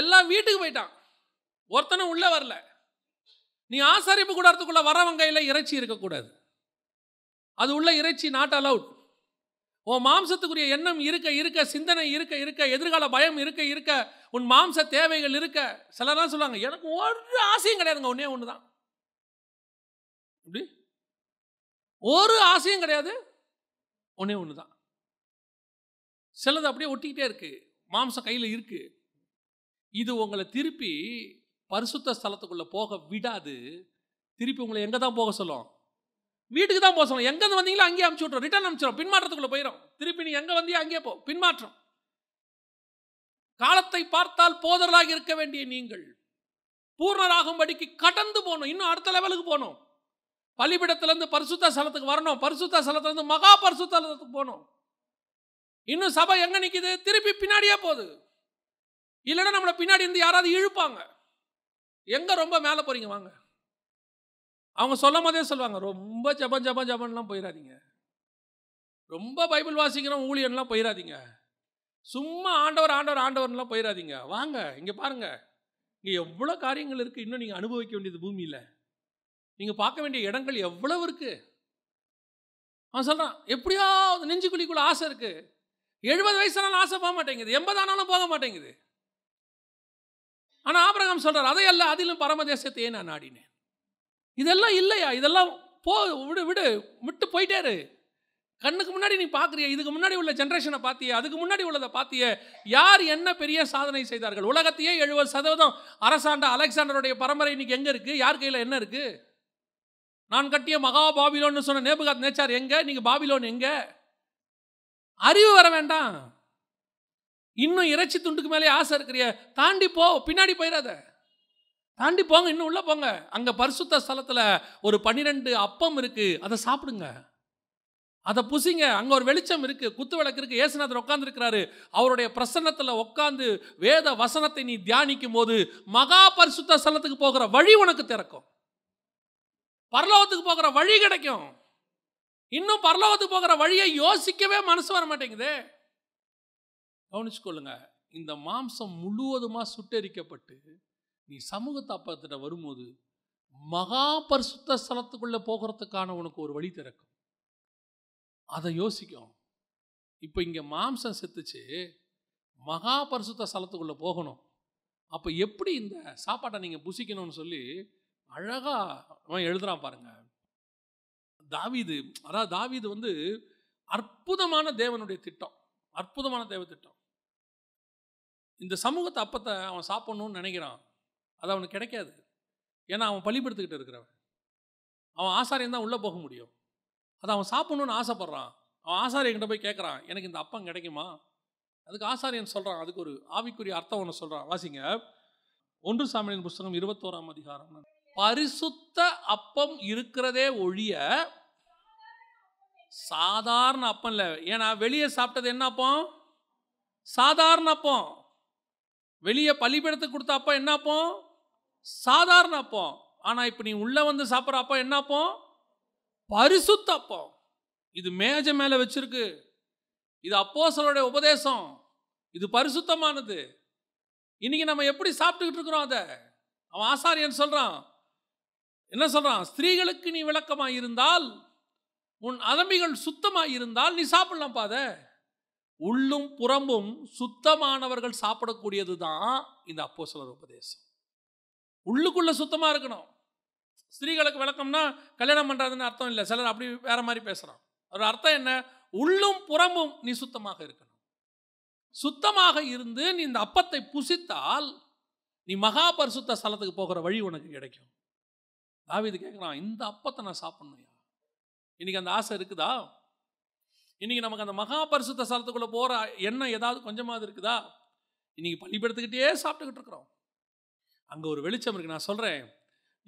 எல்லாம் வீட்டுக்கு போயிட்டான் ஒருத்தனும் உள்ள வரல நீ ஆசாரிப்பு கூடத்துக்குள்ள வரவங்க கையில் இறைச்சி இருக்கக்கூடாது அது உள்ள இறைச்சி நாட் அலவுட் உன் மாம்சத்துக்குரிய எண்ணம் இருக்க இருக்க சிந்தனை இருக்க இருக்க எதிர்கால பயம் இருக்க இருக்க உன் மாம்ச தேவைகள் இருக்க சிலர்லாம் சொல்லுவாங்க எனக்கு ஒரு ஆசையும் கிடையாதுங்க ஒன்றே ஒன்று தான் இப்படி ஒரு ஆசையும் கிடையாது ஒன்றே ஒன்று தான் சிலது அப்படியே ஒட்டிக்கிட்டே இருக்குது மாம்சம் கையில் இருக்குது இது உங்களை திருப்பி பரிசுத்த ஸ்தலத்துக்குள்ளே போக விடாது திருப்பி உங்களை எங்கே தான் போக சொல்லும் வீட்டுக்கு தான் போக சொல்லணும் எங்கேருந்து வந்தீங்களோ அங்கேயே அமுச்சு விட்றோம் ரிட்டர்ன் அனுப்பிச்சிடும் பின்மாற்றத்துக்குள்ளே போயிடும் திருப்பி நீ எங்கே வந்தியோ அங்கேயே போ பின்மாற்றம் காலத்தை பார்த்தால் போதலாக இருக்க வேண்டிய நீங்கள் பூர்ணராகும்படிக்கு கடந்து போகணும் இன்னும் அடுத்த லெவலுக்கு போகணும் பலிபிடத்திலேருந்து பரிசுத்த ஸ்தலத்துக்கு வரணும் பரிசுத்த ஸ்தலத்துலேருந்து மகா பரிசுத்த ஸ்தலத்துக்கு போகணும் இன்னும் சபை எங்கே நிற்கிது திருப்பி பின்னாடியே போகுது இல்லைன்னா நம்மளை பின்னாடி இருந்து யாராவது இழுப்பாங்க எங்கே ரொம்ப மேலே போகிறீங்க வாங்க அவங்க சொல்லும் போதே சொல்லுவாங்க ரொம்ப ஜபம் ஜபம் ஜபன்லாம் போயிடாதீங்க ரொம்ப பைபிள் வாசிக்கிறோம் ஊழியன்லாம் போயிடாதீங்க சும்மா ஆண்டவர் ஆண்டவர் ஆண்டவர்லாம் போயிடாதீங்க வாங்க இங்கே பாருங்கள் இங்கே எவ்வளோ காரியங்கள் இருக்குது இன்னும் நீங்கள் அனுபவிக்க வேண்டியது பூமியில் நீங்கள் பார்க்க வேண்டிய இடங்கள் எவ்வளவு இருக்குது அவன் சொல்கிறான் அந்த நெஞ்சு குழிக்குள்ள ஆசை இருக்குது எழுபது வயசானாலும் ஆசை போக மாட்டேங்குது எண்பது ஆனாலும் போக மாட்டேங்குது ஆனால் ஆபரகம் சொல்கிறார் அதையல்ல அதிலும் பரமதேசத்தையே நான் நாடினேன் இதெல்லாம் இல்லையா இதெல்லாம் போ விடு விடு விட்டு போயிட்டாரு கண்ணுக்கு முன்னாடி நீ பார்க்குறிய இதுக்கு முன்னாடி உள்ள ஜென்ரேஷனை பார்த்தியே அதுக்கு முன்னாடி உள்ளதை பார்த்திய யார் என்ன பெரிய சாதனை செய்தார்கள் உலகத்தையே எழுபது சதவீதம் அரசாண்ட அலெக்சாண்டருடைய பரம்பரை இன்னைக்கு எங்கே இருக்குது யார் கையில் என்ன இருக்குது நான் கட்டிய மகா பாபிலோன்னு சொன்ன நேபுகாத் நேச்சார் எங்கே நீங்கள் பாபிலோன் எங்கே அறிவு வர வேண்டாம் இன்னும் இறைச்சி துண்டுக்கு மேலே ஆசை இருக்கிறிய தாண்டி போ பின்னாடி போயிடாத தாண்டி போங்க இன்னும் உள்ளே போங்க அங்கே பரிசுத்த ஸ்தலத்தில் ஒரு பன்னிரெண்டு அப்பம் இருக்குது அதை சாப்பிடுங்க அதை புசிங்க அங்கே ஒரு வெளிச்சம் இருக்குது குத்து விளக்கு இருக்குது ஏசுநாதர் உட்காந்துருக்கிறாரு அவருடைய பிரசன்னத்தில் உட்காந்து வேத வசனத்தை நீ தியானிக்கும் போது மகா பரிசுத்த ஸ்தலத்துக்கு போகிற வழி உனக்கு திறக்கும் பரலோகத்துக்கு போகிற வழி கிடைக்கும் இன்னும் பரலோகத்துக்கு போகிற வழியை யோசிக்கவே மனசு வர மாட்டேங்குது கவனிச்சுக்கொள்ளுங்க இந்த மாம்சம் முழுவதுமாக சுட்டெரிக்கப்பட்டு நீ சமூக தாப்பகத்திட்ட வரும்போது மகா பரிசுத்த ஸ்தலத்துக்குள்ளே போகிறதுக்கான உனக்கு ஒரு வழி திறக்கும் அதை யோசிக்கும் இப்போ இங்கே மாம்சம் செத்துச்சு மகா பரிசுத்த ஸ்தலத்துக்குள்ளே போகணும் அப்போ எப்படி இந்த சாப்பாட்டை நீங்கள் புசிக்கணும்னு சொல்லி அழகாக அவன் எழுதுகிறான் பாருங்க தாவீது அதாவது தாவீது வந்து அற்புதமான தேவனுடைய திட்டம் அற்புதமான தேவ திட்டம் இந்த சமூகத்தை அப்பத்தை அவன் சாப்பிட்ணுன்னு நினைக்கிறான் அது அவனுக்கு கிடைக்காது ஏன்னா அவன் பள்ளிப்படுத்திக்கிட்டு இருக்கிறவன் அவன் ஆசாரியம் தான் உள்ளே போக முடியும் அது அவன் சாப்பிட்ணுன்னு ஆசைப்பட்றான் அவன் ஆசாரியங்கிட்ட போய் கேட்குறான் எனக்கு இந்த அப்பம் கிடைக்குமா அதுக்கு ஆசாரியன் சொல்கிறான் அதுக்கு ஒரு ஆவிக்குரிய அர்த்தம் ஒன்று சொல்கிறான் வாசிங்க ஒன்று சாமியின் புஸ்தகம் இருபத்தோராம் அதிகாரம் பரிசுத்த அப்பம் இருக்கிறதே ஒழிய சாதாரண அப்பம் இல்லை ஏன்னா வெளியே சாப்பிட்டது என்ன அப்பம் சாதாரண அப்பம் வெளியே பள்ளிப்படத்துக்கு கொடுத்த அப்பம் என்ன அப்பம் சாதாரண அப்பம் ஆனால் இப்போ நீ உள்ளே வந்து சாப்பிட்ற அப்போ என்ன அப்போ பரிசுத்த அப்பம் இது மேஜை மேலே வச்சிருக்கு இது அப்போசலோடைய உபதேசம் இது பரிசுத்தமானது இன்றைக்கி நம்ம எப்படி சாப்பிட்டுக்கிட்டு இருக்கிறோம் அதை அவன் ஆசாரியன் சொல்கிறான் என்ன சொல்கிறான் ஸ்திரீகளுக்கு நீ விளக்கமாக இருந்தால் உன் அலம்பிகள் சுத்தமாக இருந்தால் நீ சாப்பிடலாம் பாத உள்ளும் புறம்பும் சுத்தமானவர்கள் சாப்பிடக்கூடியது தான் இந்த அப்போ சிலர் உபதேசம் உள்ளுக்குள்ளே சுத்தமாக இருக்கணும் ஸ்திரீகளுக்கு விளக்கம்னா கல்யாணம் பண்ணுறதுன்னு அர்த்தம் இல்லை சிலர் அப்படி வேற மாதிரி பேசுகிறான் அதோட அர்த்தம் என்ன உள்ளும் புறம்பும் நீ சுத்தமாக இருக்கணும் சுத்தமாக இருந்து நீ இந்த அப்பத்தை புசித்தால் நீ மகா பரிசுத்த ஸ்தலத்துக்கு போகிற வழி உனக்கு கிடைக்கும் தாவிது கேட்குறான் இந்த அப்பத்தை நான் சாப்பிட்ணுயா இன்றைக்கி அந்த ஆசை இருக்குதா இன்றைக்கி நமக்கு அந்த மகா பரிசுத்த ஸ்தலத்துக்குள்ளே போகிற எண்ணம் ஏதாவது கொஞ்சமாவது இருக்குதா இன்றைக்கி பள்ளிப்படுத்துக்கிட்டே சாப்பிட்டுக்கிட்டு இருக்கிறோம் அங்கே ஒரு வெளிச்சம் இருக்குது நான் சொல்கிறேன்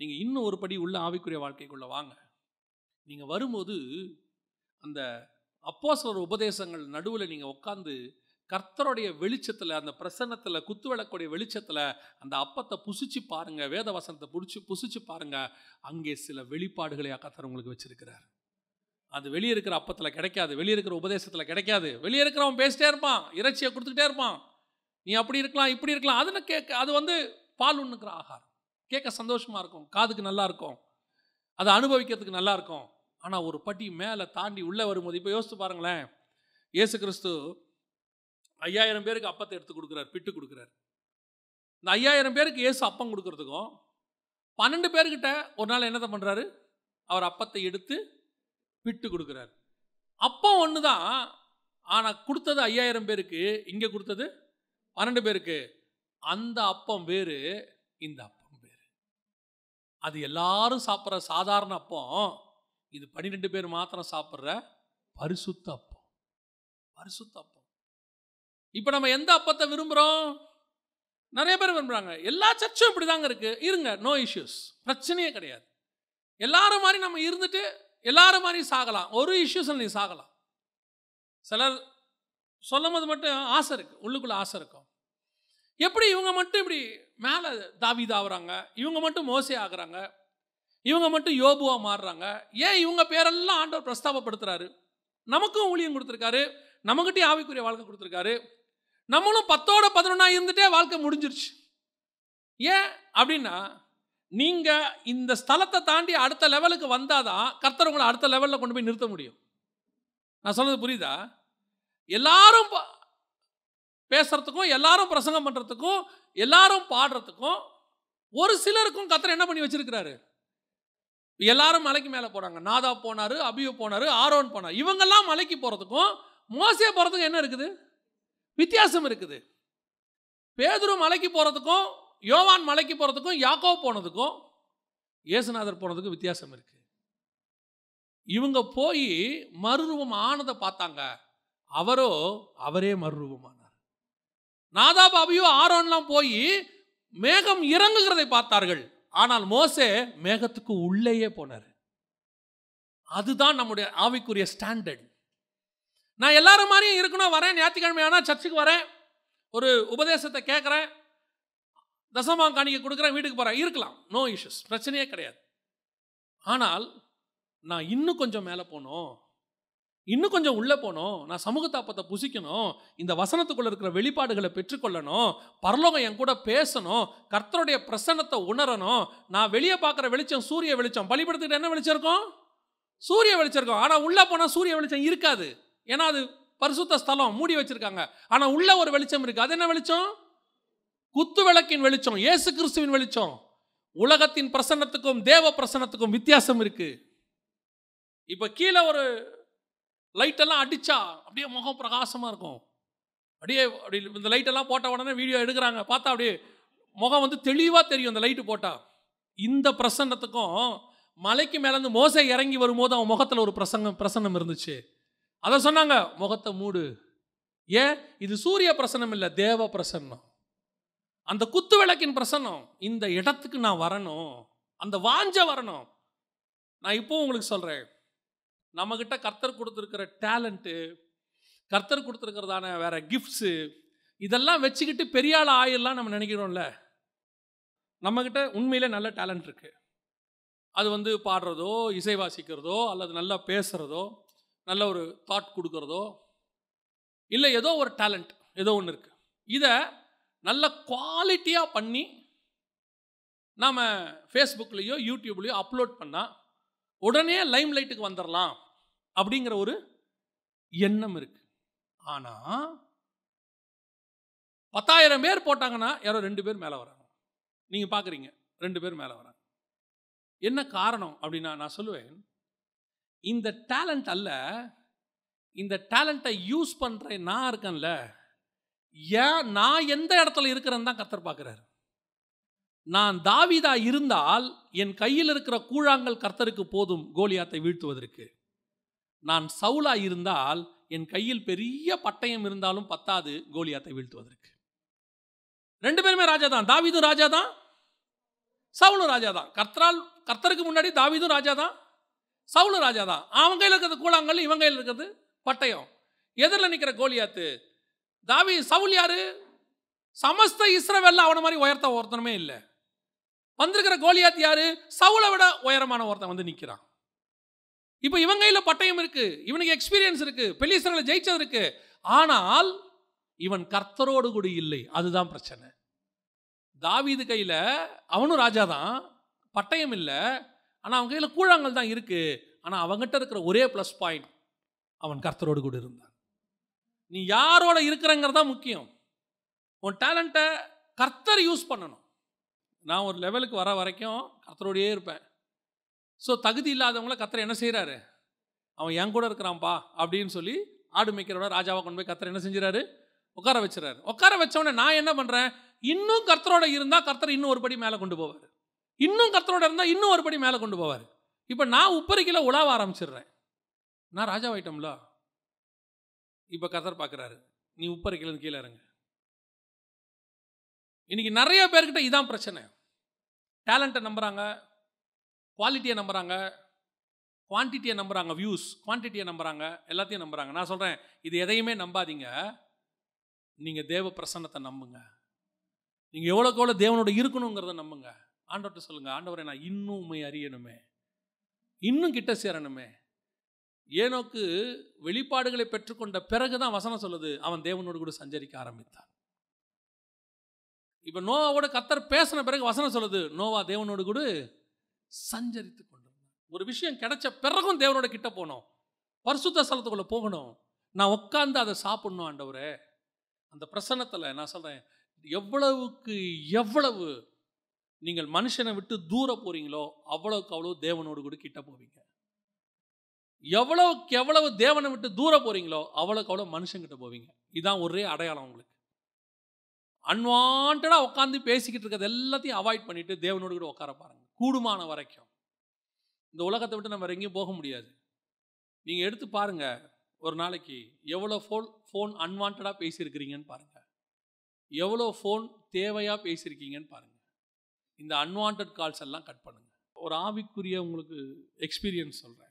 நீங்கள் இன்னும் ஒரு படி உள்ள ஆவிக்குரிய வாழ்க்கைக்குள்ளே வாங்க நீங்கள் வரும்போது அந்த அப்போசலர் உபதேசங்கள் நடுவில் நீங்கள் உட்காந்து கர்த்தருடைய வெளிச்சத்தில் அந்த பிரசன்னத்தில் குத்துவிளக்குடைய வெளிச்சத்தில் அந்த அப்பத்தை புசிச்சு பாருங்கள் வேத வசனத்தை பிடிச்சி புசிச்சு பாருங்கள் அங்கே சில வெளிப்பாடுகளை கர்த்தர் உங்களுக்கு வச்சுருக்கிறார் அது வெளியே இருக்கிற அப்பத்தில் கிடைக்காது வெளியே இருக்கிற உபதேசத்தில் கிடைக்காது வெளியே இருக்கிறவன் பேசிட்டே இருப்பான் இறைச்சியை கொடுத்துக்கிட்டே இருப்பான் நீ அப்படி இருக்கலாம் இப்படி இருக்கலாம் அதில் கேட்க அது வந்து பால் ஒன்றுக்கிற ஆகாரம் கேட்க சந்தோஷமாக இருக்கும் காதுக்கு நல்லா இருக்கும் அதை அனுபவிக்கிறதுக்கு நல்லா இருக்கும் ஆனால் ஒரு பட்டி மேலே தாண்டி உள்ளே வரும்போது இப்போ யோசித்து பாருங்களேன் ஏசு கிறிஸ்து ஐயாயிரம் பேருக்கு அப்பத்தை எடுத்து கொடுக்குறாரு பிட்டு கொடுக்குறாரு இந்த ஐயாயிரம் பேருக்கு ஏசு அப்பம் கொடுக்குறதுக்கும் பன்னெண்டு பேர்கிட்ட ஒரு நாள் என்னதை பண்ணுறாரு அவர் அப்பத்தை எடுத்து பிட்டு கொடுக்குறாரு அப்பம் ஒன்று தான் ஆனால் கொடுத்தது ஐயாயிரம் பேருக்கு இங்கே கொடுத்தது பன்னெண்டு பேருக்கு அந்த அப்பம் வேறு இந்த அப்பம் வேறு அது எல்லாரும் சாப்பிட்ற சாதாரண அப்பம் இது பன்னிரெண்டு பேர் மாத்திரம் சாப்பிட்ற பரிசுத்த அப்பம் பரிசுத்த அப்பம் இப்போ நம்ம எந்த அப்பத்தை விரும்புகிறோம் நிறைய பேர் விரும்புகிறாங்க எல்லா சர்ச்சும் இப்படி தாங்க இருக்குது இருங்க நோ இஷ்யூஸ் பிரச்சனையே கிடையாது எல்லாரும் மாதிரி நம்ம இருந்துட்டு எல்லாரும் மாதிரி சாகலாம் ஒரு இஷ்யூஸில் நீ சாகலாம் சிலர் சொல்லும் போது மட்டும் ஆசை இருக்குது உள்ளுக்குள்ளே ஆசை இருக்கும் எப்படி இவங்க மட்டும் இப்படி மேலே தாவி ஆகுறாங்க இவங்க மட்டும் மோசே ஆகுறாங்க இவங்க மட்டும் யோபுவாக மாறுறாங்க ஏன் இவங்க பேரெல்லாம் ஆண்டவர் பிரஸ்தாபப்படுத்துகிறாரு நமக்கும் ஊழியம் கொடுத்துருக்காரு நமக்கிட்டே ஆவிக்குரிய வாழ்க்கை கொடுத்துருக்காரு நம்மளும் பத்தோட பதினொன்னா இருந்துட்டே வாழ்க்கை முடிஞ்சிருச்சு ஏன் அப்படின்னா நீங்கள் இந்த ஸ்தலத்தை தாண்டி அடுத்த லெவலுக்கு வந்தால் தான் கர்த்தர் உங்களை அடுத்த லெவலில் கொண்டு போய் நிறுத்த முடியும் நான் சொன்னது புரியுதா எல்லாரும் பேசுகிறதுக்கும் எல்லாரும் பிரசங்கம் பண்ணுறதுக்கும் எல்லாரும் பாடுறதுக்கும் ஒரு சிலருக்கும் கத்தரை என்ன பண்ணி வச்சுருக்கிறாரு எல்லாரும் மலைக்கு மேலே போகிறாங்க நாதா போனார் அபியு போனார் ஆரோன் போனார் இவங்கெல்லாம் மலைக்கு போகிறதுக்கும் மோசே போகிறதுக்கும் என்ன இருக்குது வித்தியாசம் இருக்குது பேதுரு மலைக்கு போகிறதுக்கும் யோவான் மலைக்கு போகிறதுக்கும் யாக்கோ போனதுக்கும் இயேசுநாதர் போனதுக்கும் வித்தியாசம் இருக்குது இவங்க போய் மறுரூபம் ஆனதை பார்த்தாங்க அவரோ அவரே மறுரூபமான நாதாபாபியும் ஆரோன்லாம் போய் மேகம் இறங்குகிறதை பார்த்தார்கள் ஆனால் மோசே மேகத்துக்கு உள்ளேயே போனார் அதுதான் நம்முடைய ஆவிக்குரிய ஸ்டாண்டர்ட் நான் எல்லாரும் மாதிரியும் இருக்கணும் வரேன் ஞாயிற்றுக்கிழமை ஆனால் சர்ச்சுக்கு வரேன் ஒரு உபதேசத்தை கேட்குறேன் தசமாங்க காணிக்க கொடுக்குறேன் வீட்டுக்கு போகிறேன் இருக்கலாம் நோ இஷ்யூஸ் பிரச்சனையே கிடையாது ஆனால் நான் இன்னும் கொஞ்சம் மேலே போனோம் இன்னும் கொஞ்சம் உள்ளே போகணும் நான் சமூக தாப்பத்தை புசிக்கணும் இந்த வசனத்துக்குள்ளே இருக்கிற வெளிப்பாடுகளை பெற்றுக்கொள்ளணும் பரலோகம் என் கூட பேசணும் கர்த்தருடைய பிரசன்னத்தை உணரணும் நான் வெளியே பார்க்குற வெளிச்சம் சூரிய வெளிச்சம் பலிப்படுத்துகிட்ட என்ன வெளிச்சம் இருக்கும் சூரிய வெளிச்சம் இருக்கும் ஆனால் உள்ளே போனால் சூரிய வெளிச்சம் இருக்காது ஏன்னா அது பரிசுத்த ஸ்தலம் மூடி வச்சுருக்காங்க ஆனால் உள்ள ஒரு வெளிச்சம் இருக்குது அது என்ன வெளிச்சம் குத்து விளக்கின் வெளிச்சம் ஏசு கிறிஸ்துவின் வெளிச்சம் உலகத்தின் பிரசன்னத்துக்கும் தேவ பிரசன்னத்துக்கும் வித்தியாசம் இருக்குது இப்போ கீழே ஒரு லைட்டெல்லாம் அடித்தா அப்படியே முகம் பிரகாசமாக இருக்கும் அப்படியே அப்படி இந்த லைட்டெல்லாம் போட்ட உடனே வீடியோ எடுக்கிறாங்க பார்த்தா அப்படியே முகம் வந்து தெளிவாக தெரியும் அந்த லைட்டு போட்டால் இந்த பிரசன்னத்துக்கும் மலைக்கு மேலேருந்து மோசை இறங்கி வரும்போது அவன் முகத்தில் ஒரு பிரசங்கம் பிரசன்னம் இருந்துச்சு அதை சொன்னாங்க முகத்தை மூடு ஏன் இது சூரிய பிரசன்னம் இல்லை தேவ பிரசன்னம் அந்த குத்து விளக்கின் பிரசன்னம் இந்த இடத்துக்கு நான் வரணும் அந்த வாஞ்ச வரணும் நான் இப்போ உங்களுக்கு சொல்கிறேன் நம்மக்கிட்ட கர்த்தர் கொடுத்துருக்கிற டேலண்ட்டு கர்த்தர் கொடுத்துருக்கிறதான வேறு கிஃப்ட்ஸு இதெல்லாம் வச்சுக்கிட்டு பெரிய ஆள் ஆயிடலாம் நம்ம நினைக்கிறோம்ல நம்மக்கிட்ட உண்மையில் நல்ல டேலண்ட் இருக்குது அது வந்து பாடுறதோ இசை வாசிக்கிறதோ அல்லது நல்லா பேசுகிறதோ நல்ல ஒரு தாட் கொடுக்குறதோ இல்லை ஏதோ ஒரு டேலண்ட் ஏதோ ஒன்று இருக்குது இதை நல்ல குவாலிட்டியாக பண்ணி நாம் ஃபேஸ்புக்லேயோ யூடியூப்லேயோ அப்லோட் பண்ணால் உடனே லைம் லைட்டுக்கு வந்துடலாம் அப்படிங்கிற ஒரு எண்ணம் இருக்கு ஆனால் பத்தாயிரம் பேர் போட்டாங்கன்னா யாரோ ரெண்டு பேர் மேலே வராங்க நீங்கள் பார்க்குறீங்க ரெண்டு பேர் மேலே வராங்க என்ன காரணம் அப்படின்னா நான் சொல்லுவேன் இந்த டேலண்ட் அல்ல இந்த டேலண்ட்டை யூஸ் பண்ணுற நான் இருக்கேன்ல ஏன் நான் எந்த இடத்துல இருக்கிறேன்னு தான் கத்தர் பார்க்குறாரு நான் தாவிதா இருந்தால் என் கையில் இருக்கிற கூழாங்கல் கர்த்தருக்கு போதும் கோலியாத்தை வீழ்த்துவதற்கு நான் சவுலா இருந்தால் என் கையில் பெரிய பட்டயம் இருந்தாலும் பத்தாது கோலியாத்தை வீழ்த்துவதற்கு ரெண்டு பேருமே ராஜா தான் தாவிதும் ராஜா தான் சவுலும் ராஜா தான் கர்த்தரால் கர்த்தருக்கு முன்னாடி தாவிதும் ராஜா தான் சவுலும் ராஜா தான் அவன் கையில் இருக்கிறது கூழாங்கல் இவன் கையில் இருக்கிறது பட்டயம் எதிரில் நிற்கிற கோலியாத்து தாவி சவுல் யாரு சமஸ்த இஸ்ரவெல்லாம் அவனை மாதிரி உயர்த்த ஒருத்தனுமே இல்லை வந்திருக்கிற கோலியாத் யாரு சவுளை விட உயரமான ஒருத்தன் வந்து நிற்கிறான் இப்போ இவன் கையில் பட்டயம் இருக்கு இவனுக்கு எக்ஸ்பீரியன்ஸ் இருக்கு பெலிசரில் ஜெயிச்சது இருக்கு ஆனால் இவன் கர்த்தரோடு கூட இல்லை அதுதான் பிரச்சனை தாவீது கையில் அவனும் ராஜா தான் பட்டயம் இல்லை ஆனால் அவன் கையில் கூழாங்கல் தான் இருக்குது ஆனால் அவங்ககிட்ட இருக்கிற ஒரே ப்ளஸ் பாயிண்ட் அவன் கர்த்தரோடு கூட இருந்தான் நீ யாரோட இருக்கிறங்கிறதா முக்கியம் உன் டேலண்ட்டை கர்த்தர் யூஸ் பண்ணணும் நான் ஒரு லெவலுக்கு வர வரைக்கும் கத்தரோடையே இருப்பேன் ஸோ தகுதி இல்லாதவங்கள கத்தரை என்ன செய்கிறாரு அவன் என் கூட இருக்கிறான்ப்பா அப்படின்னு சொல்லி ஆடு மேய்க்கிறோட ராஜாவை கொண்டு போய் கத்தரை என்ன செஞ்சுறாரு உட்கார வச்சுறாரு உட்கார வச்சவொடனே நான் என்ன பண்ணுறேன் இன்னும் கர்த்தரோட இருந்தால் கர்த்தர் இன்னும் ஒரு படி மேலே கொண்டு போவார் இன்னும் கர்த்தரோட இருந்தால் இன்னும் ஒரு படி மேலே கொண்டு போவார் இப்போ நான் உப்பரிக்கில் உலாவ ஆரம்பிச்சிடுறேன் நான் ராஜாவாயிட்டோம்ல இப்போ கர்த்தர் பார்க்குறாரு நீ உப்பரிக்கையில் கீழே இறங்க இன்றைக்கி நிறைய பேர்கிட்ட இதான் பிரச்சனை டேலண்ட்டை நம்புகிறாங்க குவாலிட்டியை நம்புகிறாங்க குவான்டிட்டியை நம்புகிறாங்க வியூஸ் குவான்டிட்டியை நம்புகிறாங்க எல்லாத்தையும் நம்புகிறாங்க நான் சொல்கிறேன் இது எதையுமே நம்பாதீங்க நீங்கள் தேவ பிரசன்னத்தை நம்புங்க நீங்கள் எவ்வளோக்கு எவ்வளோ தேவனோட இருக்கணுங்கிறத நம்புங்க ஆண்டவர்கிட்ட சொல்லுங்கள் ஆண்டவரை நான் இன்னும் உண்மை அறியணுமே இன்னும் கிட்ட சேரணுமே ஏனோக்கு வெளிப்பாடுகளை பெற்றுக்கொண்ட பிறகு தான் வசனம் சொல்லுது அவன் தேவனோடு கூட சஞ்சரிக்க ஆரம்பித்தான் இப்போ நோவாவோட கத்தர் பேசின பிறகு வசனம் சொல்லுது நோவா தேவனோடு கூட சஞ்சரித்து கொண்டு ஒரு விஷயம் கிடைச்ச பிறகும் தேவனோட கிட்ட போனோம் பரிசுத்த ஸ்தலத்துக்குள்ளே போகணும் நான் உட்காந்து அதை சாப்பிடணும் ஆண்டவரே அந்த பிரசன்னத்தில் நான் சொல்கிறேன் எவ்வளவுக்கு எவ்வளவு நீங்கள் மனுஷனை விட்டு தூர போகிறீங்களோ அவ்வளோக்கு அவ்வளோ தேவனோடு கூட கிட்ட போவீங்க எவ்வளோக்கு எவ்வளவு தேவனை விட்டு தூர போகிறீங்களோ அவ்வளோக்கு அவ்வளோ மனுஷங்கிட்ட போவீங்க இதுதான் ஒரே அடையாளம் உங்களுக்கு அன்வான்டாக உட்காந்து பேசிக்கிட்டு இருக்கிறது எல்லாத்தையும் அவாய்ட் பண்ணிவிட்டு தேவனோடு கூட உட்கார பாருங்கள் கூடுமான வரைக்கும் இந்த உலகத்தை விட்டு நம்ம எங்கேயும் போக முடியாது நீங்கள் எடுத்து பாருங்கள் ஒரு நாளைக்கு எவ்வளோ ஃபோன் ஃபோன் அன்வான்டாக பேசியிருக்கிறீங்கன்னு பாருங்கள் எவ்வளோ ஃபோன் தேவையாக பேசியிருக்கீங்கன்னு பாருங்கள் இந்த அன்வான்ட் கால்ஸ் எல்லாம் கட் பண்ணுங்கள் ஒரு ஆவிக்குரிய உங்களுக்கு எக்ஸ்பீரியன்ஸ் சொல்கிறேன்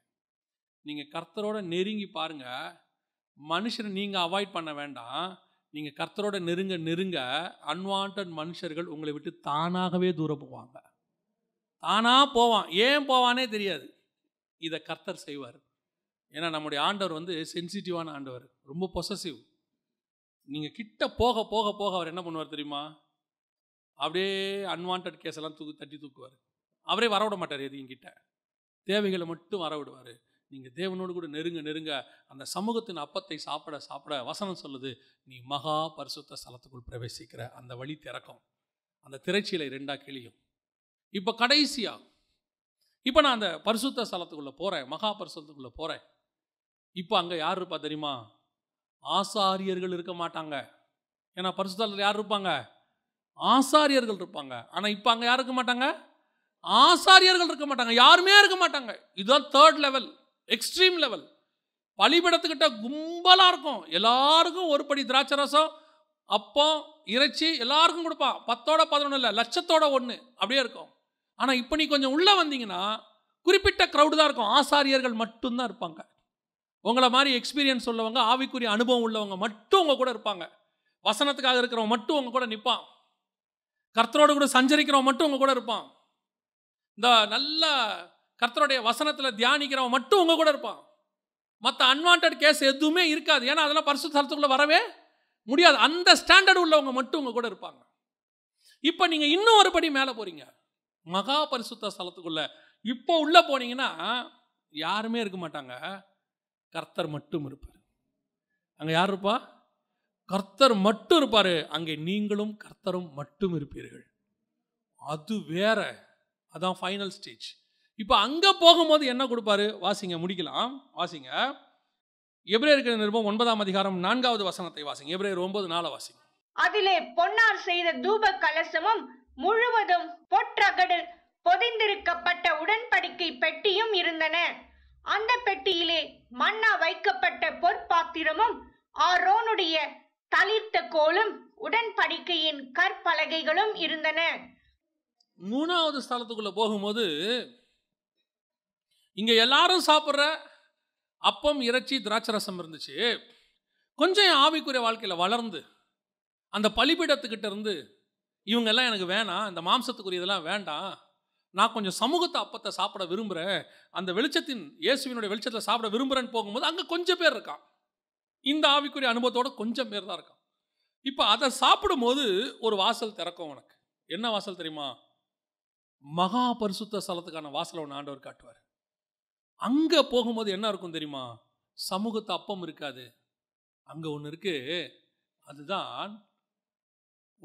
நீங்கள் கர்த்தரோட நெருங்கி பாருங்கள் மனுஷனை நீங்கள் அவாய்ட் பண்ண வேண்டாம் நீங்கள் கர்த்தரோட நெருங்க நெருங்க அன்வான்ட் மனுஷர்கள் உங்களை விட்டு தானாகவே தூரம் போவாங்க தானாக போவான் ஏன் போவானே தெரியாது இதை கர்த்தர் செய்வார் ஏன்னா நம்முடைய ஆண்டவர் வந்து சென்சிட்டிவான ஆண்டவர் ரொம்ப பொசசிவ் நீங்கள் கிட்ட போக போக போக அவர் என்ன பண்ணுவார் தெரியுமா அப்படியே அன்வான்ட் கேஸ் எல்லாம் தூக்கு தட்டி தூக்குவார் அவரே வரவிட மாட்டார் எதையும் கிட்ட தேவைகளை மட்டும் வரவிடுவார் நீங்கள் தேவனோடு கூட நெருங்க நெருங்க அந்த சமூகத்தின் அப்பத்தை சாப்பிட சாப்பிட வசனம் சொல்லுது நீ மகா பரிசுத்த ஸ்தலத்துக்குள் பிரவேசிக்கிற அந்த வழி திறக்கும் அந்த திரைச்சியலை ரெண்டாக கிளியும் இப்போ கடைசியாக இப்போ நான் அந்த பரிசுத்த ஸ்தலத்துக்குள்ளே போகிறேன் மகா பரிசுத்தத்துக்குள்ளே போகிறேன் இப்போ அங்கே யார் இருப்பா தெரியுமா ஆசாரியர்கள் இருக்க மாட்டாங்க ஏன்னா பரிசுத்தலத்தில் யார் இருப்பாங்க ஆசாரியர்கள் இருப்பாங்க ஆனால் இப்போ அங்கே யார் இருக்க மாட்டாங்க ஆசாரியர்கள் இருக்க மாட்டாங்க யாருமே இருக்க மாட்டாங்க இதுதான் தேர்ட் லெவல் எக்ஸ்ட்ரீம் லெவல் பழிபடத்துக்கிட்ட கும்பலாக இருக்கும் எல்லாருக்கும் ஒரு படி திராட்சை ரசம் அப்பம் இறைச்சி எல்லாருக்கும் கொடுப்பான் பத்தோட பதினொன்று இல்லை லட்சத்தோட ஒன்று அப்படியே இருக்கும் ஆனால் இப்போ நீ கொஞ்சம் உள்ளே வந்தீங்கன்னா குறிப்பிட்ட க்ரௌடு தான் இருக்கும் ஆசாரியர்கள் மட்டும்தான் இருப்பாங்க உங்களை மாதிரி எக்ஸ்பீரியன்ஸ் உள்ளவங்க ஆவிக்குரிய அனுபவம் உள்ளவங்க மட்டும் உங்கள் கூட இருப்பாங்க வசனத்துக்காக இருக்கிறவங்க மட்டும் உங்கள் கூட நிற்பான் கர்த்தரோடு கூட சஞ்சரிக்கிறவன் மட்டும் உங்கள் கூட இருப்பான் இந்த நல்ல கர்த்தருடைய வசனத்தில் தியானிக்கிறவன் மட்டும் உங்கள் கூட இருப்பான் மற்ற அன்வான்ட் கேஸ் எதுவுமே இருக்காது ஏன்னா அதெல்லாம் பரிசுத்தலத்துக்குள்ளே வரவே முடியாது அந்த ஸ்டாண்டர்டு உள்ளவங்க மட்டும் உங்கள் கூட இருப்பாங்க இப்போ நீங்கள் இன்னும் ஒருபடி மேலே போகிறீங்க மகா பரிசுத்த ஸ்தலத்துக்குள்ளே இப்போ உள்ளே போனீங்கன்னா யாருமே இருக்க மாட்டாங்க கர்த்தர் மட்டும் இருப்பார் அங்கே யார் இருப்பா கர்த்தர் மட்டும் இருப்பார் அங்கே நீங்களும் கர்த்தரும் மட்டும் இருப்பீர்கள் அது வேற அதான் ஃபைனல் ஸ்டேஜ் இப்போ அங்கே போகும்போது என்ன கொடுப்பாரு வாசிங்க முடிக்கலாம் வாசிங்க இருக்கிற நிருபம் ஒன்பதாம் அதிகாரம் நான்காவது வசனத்தை வாசிங்க எப்ரேயர் ஒன்பது நாள வாசிங்க அதிலே பொன்னார் செய்த தூப கலசமும் முழுவதும் பொற்றகடு பொதிந்திருக்கப்பட்ட உடன்படிக்கை பெட்டியும் இருந்தன அந்த பெட்டியிலே மன்னா வைக்கப்பட்ட பொற்பாத்திரமும் ஆரோனுடைய தளிர்த்த கோலும் உடன்படிக்கையின் கற்பலகைகளும் இருந்தன மூணாவது ஸ்தலத்துக்குள்ள போகும்போது இங்கே எல்லாரும் சாப்பிட்ற அப்பம் இறைச்சி திராட்சை ரசம் இருந்துச்சு கொஞ்சம் ஆவிக்குரிய வாழ்க்கையில் வளர்ந்து அந்த பலிபீடத்துக்கிட்ட இருந்து இவங்கெல்லாம் எனக்கு வேணாம் இந்த மாம்சத்துக்குரிய இதெல்லாம் வேண்டாம் நான் கொஞ்சம் சமூகத்தை அப்பத்தை சாப்பிட விரும்புகிறேன் அந்த வெளிச்சத்தின் இயேசுவினுடைய வெளிச்சத்தில் சாப்பிட விரும்புகிறேன்னு போகும்போது அங்கே கொஞ்சம் பேர் இருக்கான் இந்த ஆவிக்குரிய அனுபவத்தோட கொஞ்சம் பேர் தான் இருக்கான் இப்போ அதை சாப்பிடும்போது ஒரு வாசல் திறக்கும் உனக்கு என்ன வாசல் தெரியுமா மகா பரிசுத்த ஸ்தலத்துக்கான வாசலை ஒன்று ஆண்டவர் காட்டுவார் அங்கே போகும்போது என்ன இருக்கும் தெரியுமா சமூகத்து அப்பம் இருக்காது அங்கே ஒன்று இருக்கு அதுதான்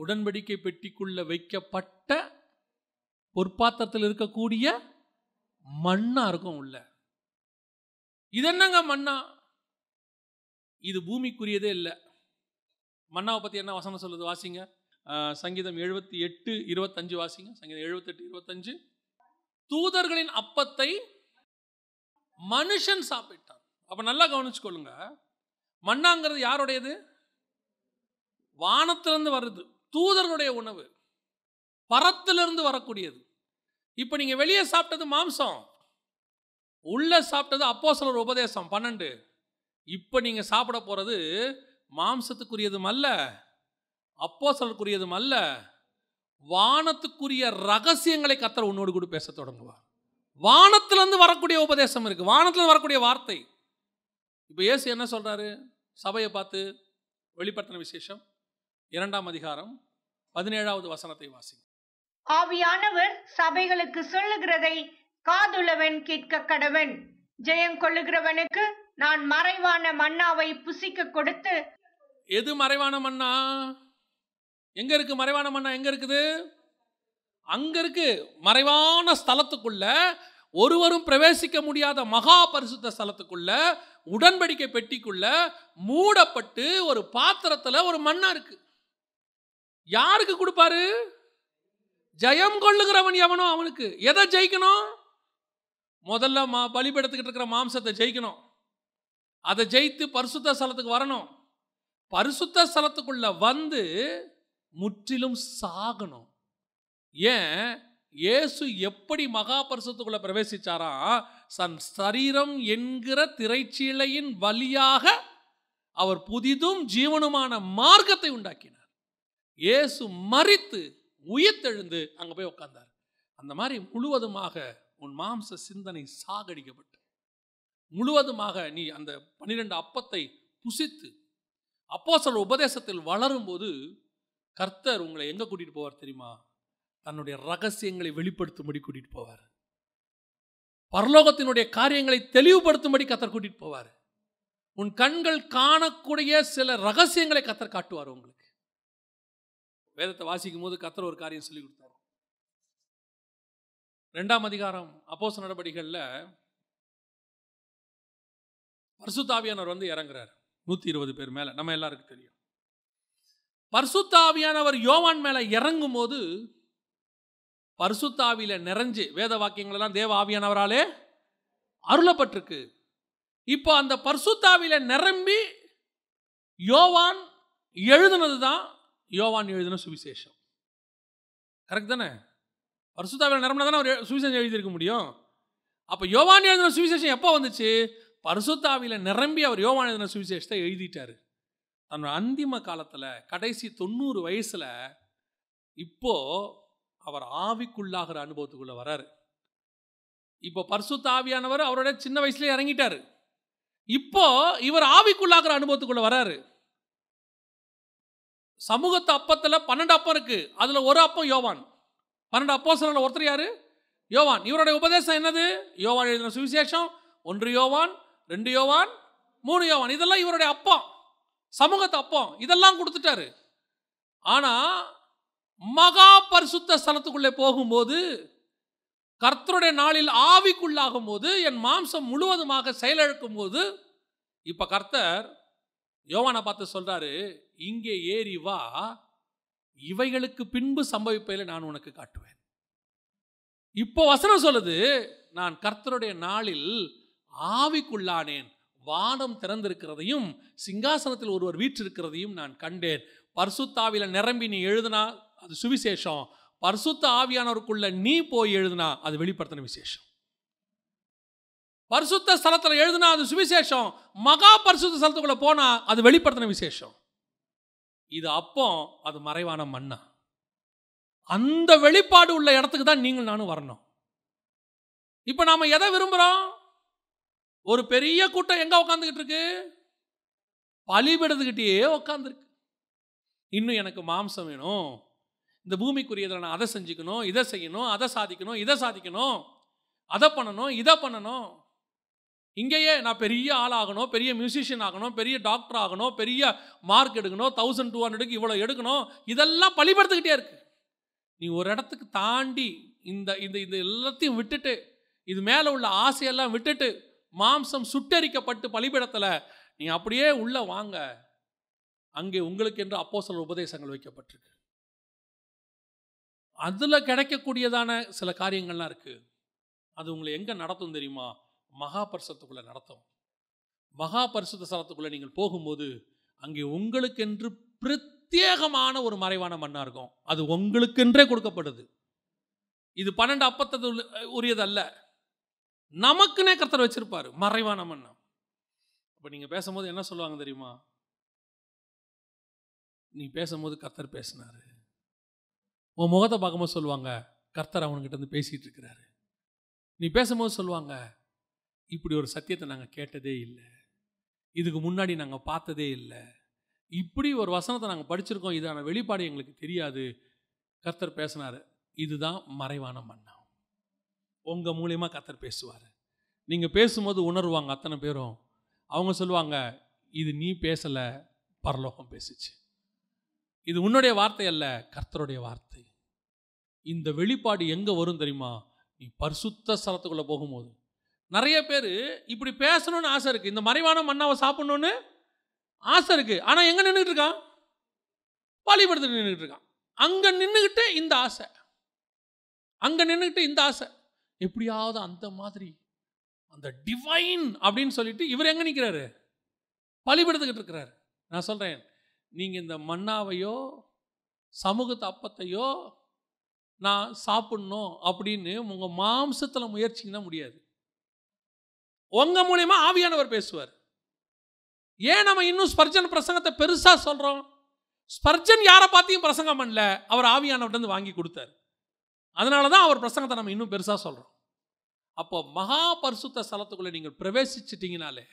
உடன்படிக்கை பெட்டிக்குள்ள வைக்கப்பட்ட பொற்பாத்திரத்தில் இருக்கக்கூடிய மண்ணா இருக்கும் உள்ள இது என்னங்க மண்ணா இது பூமிக்குரியதே இல்லை மண்ணாவை பற்றி என்ன வசனம் சொல்லுது வாசிங்க சங்கீதம் எழுபத்தி எட்டு இருபத்தஞ்சு வாசிங்க சங்கீதம் எழுபத்தெட்டு இருபத்தஞ்சு தூதர்களின் அப்பத்தை மனுஷன் சாப்பிட்டான் அப்போ நல்லா கவனிச்சுக்கொள்ளுங்க மண்ணாங்கிறது யாருடையது வானத்திலிருந்து வருது தூதர்களுடைய உணவு பரத்திலிருந்து வரக்கூடியது இப்போ நீங்கள் வெளியே சாப்பிட்டது மாம்சம் உள்ளே சாப்பிட்டது அப்போ சிலர் உபதேசம் பன்னெண்டு இப்போ நீங்கள் சாப்பிட போகிறது மாம்சத்துக்குரியதும் அல்ல அப்போ சிலருக்குரியதும் அல்ல வானத்துக்குரிய ரகசியங்களை கத்தர் உன்னோடு கூட பேச தொடங்குவார் வானத்திலேருந்து வரக்கூடிய உபதேசம் இருக்குது வானத்திலேருந்து வரக்கூடிய வார்த்தை இப்போ இயேசு என்ன சொல்கிறாரு சபையை பார்த்து வெளிப்படுத்தின விசேஷம் இரண்டாம் அதிகாரம் பதினேழாவது வசனத்தை வாசி ஆவியானவர் சபைகளுக்கு சொல்லுகிறதை காதுள்ளவன் கேட்க கடவன் ஜெயம் கொள்ளுகிறவனுக்கு நான் மறைவான மன்னாவை புசிக்க கொடுத்து எது மறைவான மன்னா எங்க இருக்கு மறைவான மன்னா எங்க இருக்குது அங்கே இருக்கு மறைவான ஸ்தலத்துக்குள்ள ஒருவரும் பிரவேசிக்க முடியாத மகா பரிசுத்த ஸ்தலத்துக்குள்ள உடன்படிக்கை பெட்டிக்குள்ள மூடப்பட்டு ஒரு பாத்திரத்தில் ஒரு மண்ணா இருக்கு யாருக்கு கொடுப்பாரு ஜெயம் கொள்ளுகிறவன் எவனோ அவனுக்கு எதை ஜெயிக்கணும் முதல்ல மா பலிபெடுத்துக்கிட்டு இருக்கிற மாம்சத்தை ஜெயிக்கணும் அதை ஜெயித்து பரிசுத்த ஸ்தலத்துக்கு வரணும் பரிசுத்த ஸ்தலத்துக்குள்ள வந்து முற்றிலும் சாகணும் ஏன் இயேசு எப்படி மகாபரிசத்துக்குள்ள பிரவேசிச்சாரா சன் சரீரம் என்கிற திரைச்சீலையின் வழியாக அவர் புதிதும் ஜீவனுமான மார்க்கத்தை உண்டாக்கினார் இயேசு மறித்து உயிர்த்தெழுந்து அங்கே போய் உட்கார்ந்தார் அந்த மாதிரி முழுவதுமாக உன் மாம்ச சிந்தனை சாகடிக்கப்பட்டு முழுவதுமாக நீ அந்த பன்னிரெண்டு அப்பத்தை புசித்து அப்போ சில உபதேசத்தில் வளரும்போது கர்த்தர் உங்களை எங்கே கூட்டிகிட்டு போவார் தெரியுமா தன்னுடைய ரகசியங்களை வெளிப்படுத்தும்படி கூட்டிட்டு போவார் பரலோகத்தினுடைய காரியங்களை தெளிவுபடுத்தும்படி கத்தர் கூட்டிட்டு போவார் உன் கண்கள் காணக்கூடிய சில ரகசியங்களை கத்தர் காட்டுவார் உங்களுக்கு வேதத்தை வாசிக்கும் போது கத்தர் ஒரு காரியம் சொல்லி கொடுத்தார் ரெண்டாம் அதிகாரம் அப்போச நடவடிக்கைகளில் பர்சுத்தாவியானவர் வந்து இறங்குறார் நூற்றி இருபது பேர் மேலே நம்ம எல்லாருக்கும் தெரியும் பர்சுத்தாவியானவர் யோவான் மேலே இறங்கும் போது பரிசுத்தாவியில் நிறைஞ்சு வேத வாக்கியங்களெல்லாம் தேவ ஆவியானவராலே அருளப்பட்டிருக்கு இப்போ அந்த பர்சுத்தாவில நிரம்பி யோவான் எழுதுனது தான் யோவான் எழுதின சுவிசேஷம் கரெக்ட் தானே பர்சுத்தாவில நிரம்பினா தானே அவர் சுவிசேஷம் எழுதியிருக்க முடியும் அப்போ யோவான் எழுதின சுவிசேஷம் எப்போ வந்துச்சு பர்சுத்தாவில நிரம்பி அவர் யோவான் எழுதின சுவிசேஷத்தை எழுதிட்டார் தன்னோட அந்திம காலத்தில் கடைசி தொண்ணூறு வயசில் இப்போது அவர் ஆவிக்குள்ளாகிற அனுபவத்துக்குள்ளே வராரு இப்போ பர்சுத்தாவியானவர் அவரோட சின்ன வயசுல இறங்கிட்டார் இப்போ இவர் ஆவிக்குள்ளாகிற அனுபவத்துக்குள்ளே வராரு சமூகத்து அப்பத்தில் பன்னெண்டு அப்பம் இருக்குது அதில் ஒரு அப்பம் யோவான் பன்னெண்டு அப்போ சொல்ல ஒருத்தர் யார் யோவான் இவருடைய உபதேசம் என்னது யோவான் எழுதின சுவிசேஷம் ஒன்று யோவான் ரெண்டு யோவான் மூணு யோவான் இதெல்லாம் இவருடைய அப்பம் சமூகத்து அப்பம் இதெல்லாம் கொடுத்துட்டாரு ஆனால் மகா பரிசுத்த ஸ்தலத்துக்குள்ளே போகும்போது கர்த்தருடைய நாளில் ஆவிக்குள்ளாகும் போது என் மாம்சம் முழுவதுமாக செயலழக்கும் போது இப்போ கர்த்தர் யோவானை பார்த்து சொல்கிறாரு இங்கே ஏறி வா இவைகளுக்கு பின்பு சம்பவிப்பதில் நான் உனக்கு காட்டுவேன் இப்போ வசனம் சொல்லுது நான் கர்த்தருடைய நாளில் ஆவிக்குள்ளானேன் வானம் திறந்திருக்கிறதையும் சிங்காசனத்தில் ஒருவர் வீற்றிருக்கிறதையும் நான் கண்டேன் பர்சுத்தாவில நிரம்பி நீ எழுதினால் அந்த சுவிசேஷம் பரிசுத்த ஆவியானவருக்குள்ள நீ போய் எழுதுனா அது வெளிப்படுத்தின விசேஷம் பரிசுத்த ஸ்தலத்தில் எழுதுனா அது சுவிசேஷம் மகா பரிசுத்த ஸ்தலத்துக்குள்ள போனா அது வெளிப்படுத்தின விசேஷம் இது அப்போ அது மறைவான மண்ணா அந்த வெளிப்பாடு உள்ள இடத்துக்கு தான் நீங்கள் நானும் வரணும் இப்போ நாம் எதை விரும்புகிறோம் ஒரு பெரிய கூட்டம் எங்கே உட்காந்துக்கிட்டு இருக்கு பலிபெடுத்துக்கிட்டே உட்காந்துருக்கு இன்னும் எனக்கு மாம்சம் வேணும் இந்த பூமிக்குரியதில் நான் அதை செஞ்சுக்கணும் இதை செய்யணும் அதை சாதிக்கணும் இதை சாதிக்கணும் அதை பண்ணணும் இதை பண்ணணும் இங்கேயே நான் பெரிய ஆள் ஆகணும் பெரிய மியூசிஷியன் ஆகணும் பெரிய டாக்டர் ஆகணும் பெரிய மார்க் எடுக்கணும் தௌசண்ட் டூ ஹண்ட்ரடுக்கு இவ்வளோ எடுக்கணும் இதெல்லாம் பழிபடுத்துக்கிட்டே இருக்கு நீ ஒரு இடத்துக்கு தாண்டி இந்த இந்த இந்த எல்லாத்தையும் விட்டுட்டு இது மேலே உள்ள ஆசையெல்லாம் விட்டுட்டு மாம்சம் சுட்டரிக்கப்பட்டு பழிபடத்தலை நீ அப்படியே உள்ளே வாங்க அங்கே உங்களுக்கு என்று அப்போ சில உபதேசங்கள் வைக்கப்பட்டிருக்கு அதில் கிடைக்கக்கூடியதான சில காரியங்கள்லாம் இருக்குது அது உங்களை எங்கே நடத்தும் தெரியுமா மகாபரிஷத்துக்குள்ளே நடத்தும் மகாபரிஷத்த சலத்துக்குள்ளே நீங்கள் போகும்போது அங்கே உங்களுக்கென்று பிரத்யேகமான ஒரு மறைவான மண்ணாக இருக்கும் அது உங்களுக்கென்றே கொடுக்கப்படுது இது பன்னெண்டு அப்பத்தது உரியதல்ல நமக்குன்னே கர்த்தர் வச்சுருப்பார் மறைவான மண்ணம் இப்போ நீங்கள் பேசும்போது என்ன சொல்லுவாங்க தெரியுமா நீ பேசும்போது கர்த்தர் பேசினார் உன் முகத்தை பார்க்கும்போது சொல்லுவாங்க கர்த்தர் அவன்கிட்ட வந்து பேசிகிட்டு இருக்கிறாரு நீ பேசும்போது சொல்லுவாங்க இப்படி ஒரு சத்தியத்தை நாங்கள் கேட்டதே இல்லை இதுக்கு முன்னாடி நாங்கள் பார்த்ததே இல்லை இப்படி ஒரு வசனத்தை நாங்கள் படிச்சிருக்கோம் இதான வெளிப்பாடு எங்களுக்கு தெரியாது கர்த்தர் பேசினார் இதுதான் மறைவான மன்னா உங்கள் மூலியமாக கர்த்தர் பேசுவார் நீங்கள் பேசும்போது உணர்வாங்க அத்தனை பேரும் அவங்க சொல்லுவாங்க இது நீ பேசலை பரலோகம் பேசிச்சு இது உன்னுடைய வார்த்தை அல்ல கர்த்தருடைய வார்த்தை இந்த வெளிப்பாடு எங்கே வரும் தெரியுமா நீ பரிசுத்த ஸ்தலத்துக்குள்ளே போகும்போது நிறைய பேர் இப்படி பேசணும்னு ஆசை இருக்குது இந்த மறைவான மண்ணாவை சாப்பிட்ணுன்னு ஆசை இருக்குது ஆனால் எங்கே நின்றுட்டு இருக்கான் பள்ளிப்படத்தில் நின்றுட்டு இருக்கான் அங்கே நின்றுக்கிட்டு இந்த ஆசை அங்கே நின்றுக்கிட்டு இந்த ஆசை எப்படியாவது அந்த மாதிரி அந்த டிவைன் அப்படின்னு சொல்லிட்டு இவர் எங்கே நிற்கிறாரு பழிபடுத்துக்கிட்டு இருக்கிறாரு நான் சொல்கிறேன் நீங்கள் இந்த மன்னாவையோ சமூகத்து அப்பத்தையோ நான் சாப்பிட்ணும் அப்படின்னு உங்கள் மாம்சத்தில் முயற்சிங்கன்னா முடியாது உங்கள் மூலயமா ஆவியானவர் பேசுவார் ஏன் நம்ம இன்னும் ஸ்பர்ஜன் பிரசங்கத்தை பெருசாக சொல்கிறோம் ஸ்பர்ஜன் யாரை பார்த்தியும் பிரசங்கம் பண்ணல அவர் ஆவியானவர்கிட்ட வாங்கி கொடுத்தார் அதனால தான் அவர் பிரசங்கத்தை நம்ம இன்னும் பெருசாக சொல்கிறோம் அப்போ மகா பரிசுத்த ஸ்தலத்துக்குள்ளே நீங்கள் பிரவேசிச்சிட்டிங்கனாலே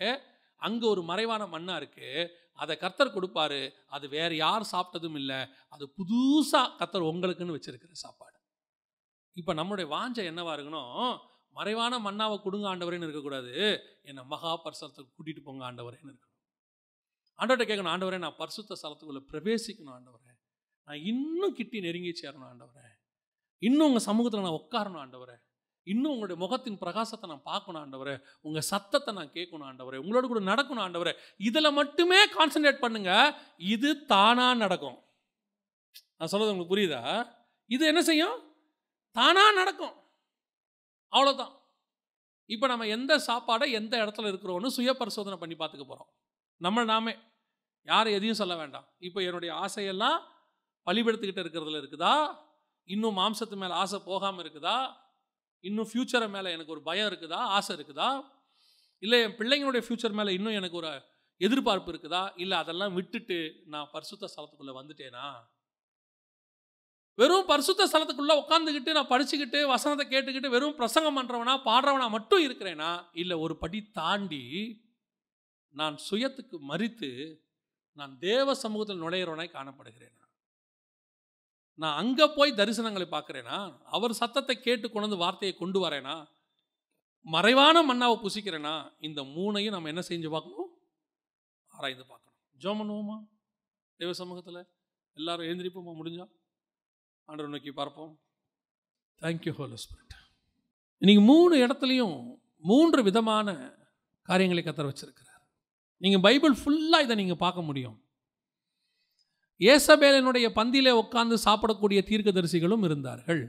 அங்கே ஒரு மறைவான மண்ணாக இருக்குது அதை கர்த்தர் கொடுப்பாரு அது வேறு யார் சாப்பிட்டதும் இல்லை அது புதுசாக கர்த்தர் உங்களுக்குன்னு வச்சுருக்கிற சாப்பாடு இப்போ நம்மளுடைய வாஞ்சை என்னவா இருக்கணும் மறைவான மன்னாவை கொடுங்க ஆண்டவரேன்னு இருக்கக்கூடாது என்னை மகா பரிசலத்துக்கு கூட்டிகிட்டு போங்க ஆண்டவரேன்னு இருக்கணும் ஆண்டவர்கிட்ட கேட்கணும் ஆண்டவரே நான் பரிசுத்த ஸ்தலத்துக்குள்ளே பிரவேசிக்கணும் ஆண்டவரே நான் இன்னும் கிட்டி நெருங்கி சேரணும் ஆண்டவரே இன்னும் உங்கள் சமூகத்தில் நான் உட்காரணும் ஆண்டவரே இன்னும் உங்களுடைய முகத்தின் பிரகாசத்தை நான் பார்க்கணும் ஆண்டவரே உங்கள் சத்தத்தை நான் கேட்கணும் ஆண்டவரே உங்களோட கூட நடக்கணும் ஆண்டவரே இதில் மட்டுமே கான்சன்ட்ரேட் பண்ணுங்க இது தானாக நடக்கும் நான் சொல்கிறது உங்களுக்கு புரியுதா இது என்ன செய்யும் தானாக நடக்கும் அவ்வளோதான் இப்போ நம்ம எந்த சாப்பாடை எந்த இடத்துல இருக்கிறோன்னு சுய பரிசோதனை பண்ணி பார்த்துக்க போகிறோம் நம்ம நாமே யார் எதையும் சொல்ல வேண்டாம் இப்போ என்னுடைய ஆசையெல்லாம் பழிபடுத்திக்கிட்டு இருக்கிறதுல இருக்குதா இன்னும் மாம்சத்து மேலே ஆசை போகாமல் இருக்குதா இன்னும் ஃப்யூச்சரை மேலே எனக்கு ஒரு பயம் இருக்குதா ஆசை இருக்குதா இல்லை என் பிள்ளைங்களுடைய ஃப்யூச்சர் மேலே இன்னும் எனக்கு ஒரு எதிர்பார்ப்பு இருக்குதா இல்லை அதெல்லாம் விட்டுட்டு நான் பரிசுத்த ஸ்தலத்துக்குள்ளே வந்துட்டேனா வெறும் பரிசுத்த ஸ்தலத்துக்குள்ளே உட்காந்துக்கிட்டு நான் படிச்சுக்கிட்டு வசனத்தை கேட்டுக்கிட்டு வெறும் பிரசங்கம் பண்ணுறவனா பாடுறவனா மட்டும் இருக்கிறேனா இல்லை ஒரு படி தாண்டி நான் சுயத்துக்கு மறித்து நான் தேவ சமூகத்தில் நுழையிறவனாய் காணப்படுகிறேனா நான் அங்கே போய் தரிசனங்களை பார்க்குறேனா அவர் சத்தத்தை கேட்டு கொண்டு வார்த்தையை கொண்டு வரேனா மறைவான மண்ணாவை புசிக்கிறேனா இந்த மூணையும் நம்ம என்ன செஞ்சு பார்க்கணும் ஆராய்ந்து பார்க்கணும் ஜோம் பண்ணுவோமா தேவ சமூகத்தில் எல்லாரும் எழுந்திரிப்போமா முடிஞ்சால் ஆண்டு நோக்கி பார்ப்போம் தேங்க்யூ ஹோல் ஸ்பிரிட் நீங்கள் மூணு இடத்துலையும் மூன்று விதமான காரியங்களை கத்தர வச்சுருக்கிறார் நீங்கள் பைபிள் ஃபுல்லாக இதை நீங்கள் பார்க்க முடியும் ஏசபேலனுடைய பந்தியிலே உட்காந்து சாப்பிடக்கூடிய தீர்க்கதரிசிகளும் இருந்தார்கள்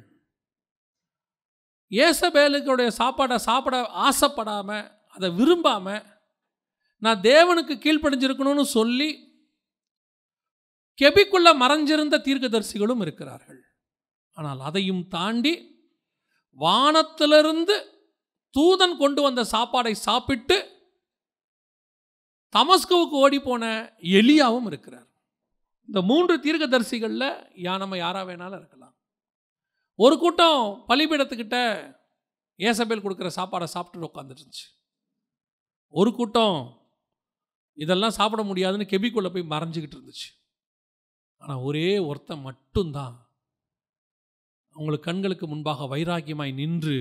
ஏசபேலுக்குடைய சாப்பாடை சாப்பிட ஆசைப்படாமல் அதை விரும்பாமல் நான் தேவனுக்கு கீழ்ப்படிஞ்சிருக்கணும்னு சொல்லி கெபிக்குள்ள மறைஞ்சிருந்த தீர்க்கதரிசிகளும் இருக்கிறார்கள் ஆனால் அதையும் தாண்டி வானத்திலிருந்து தூதன் கொண்டு வந்த சாப்பாடை சாப்பிட்டு தமஸ்குவுக்கு ஓடி போன எலியாவும் இருக்கிறார் இந்த மூன்று தீர்க்கதரிசிகளில் யா நம்ம யாராக வேணாலும் இருக்கலாம் ஒரு கூட்டம் பலிபீடத்துக்கிட்ட ஏசபேல் கொடுக்குற சாப்பாடை சாப்பிட்டுட்டு உட்காந்துருந்துச்சு ஒரு கூட்டம் இதெல்லாம் சாப்பிட முடியாதுன்னு கெபிக்குள்ளே போய் மறைஞ்சிக்கிட்டு இருந்துச்சு ஆனால் ஒரே ஒருத்தன் மட்டும்தான் அவங்களுக்கு கண்களுக்கு முன்பாக வைராக்கியமாய் நின்று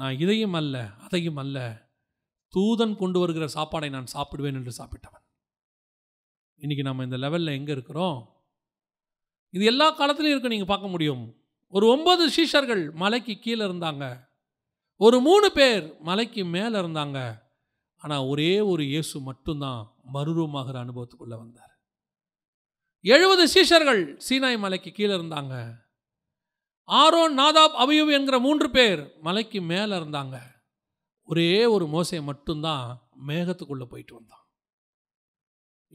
நான் இதையும் அல்ல அதையும் அல்ல தூதன் கொண்டு வருகிற சாப்பாடை நான் சாப்பிடுவேன் என்று சாப்பிட்டவன் இன்றைக்கி நம்ம இந்த லெவலில் எங்கே இருக்கிறோம் இது எல்லா காலத்துலையும் இருக்கு நீங்கள் பார்க்க முடியும் ஒரு ஒம்பது சீஷர்கள் மலைக்கு கீழே இருந்தாங்க ஒரு மூணு பேர் மலைக்கு மேலே இருந்தாங்க ஆனால் ஒரே ஒரு இயேசு மட்டும்தான் மறுரூமாகிற அனுபவத்துக்குள்ளே வந்தார் எழுபது சீஷர்கள் சீனாய் மலைக்கு கீழே இருந்தாங்க ஆரோ நாதாப் அபியூ என்கிற மூன்று பேர் மலைக்கு மேலே இருந்தாங்க ஒரே ஒரு மோசை மட்டும்தான் மேகத்துக்குள்ளே போயிட்டு வந்தான்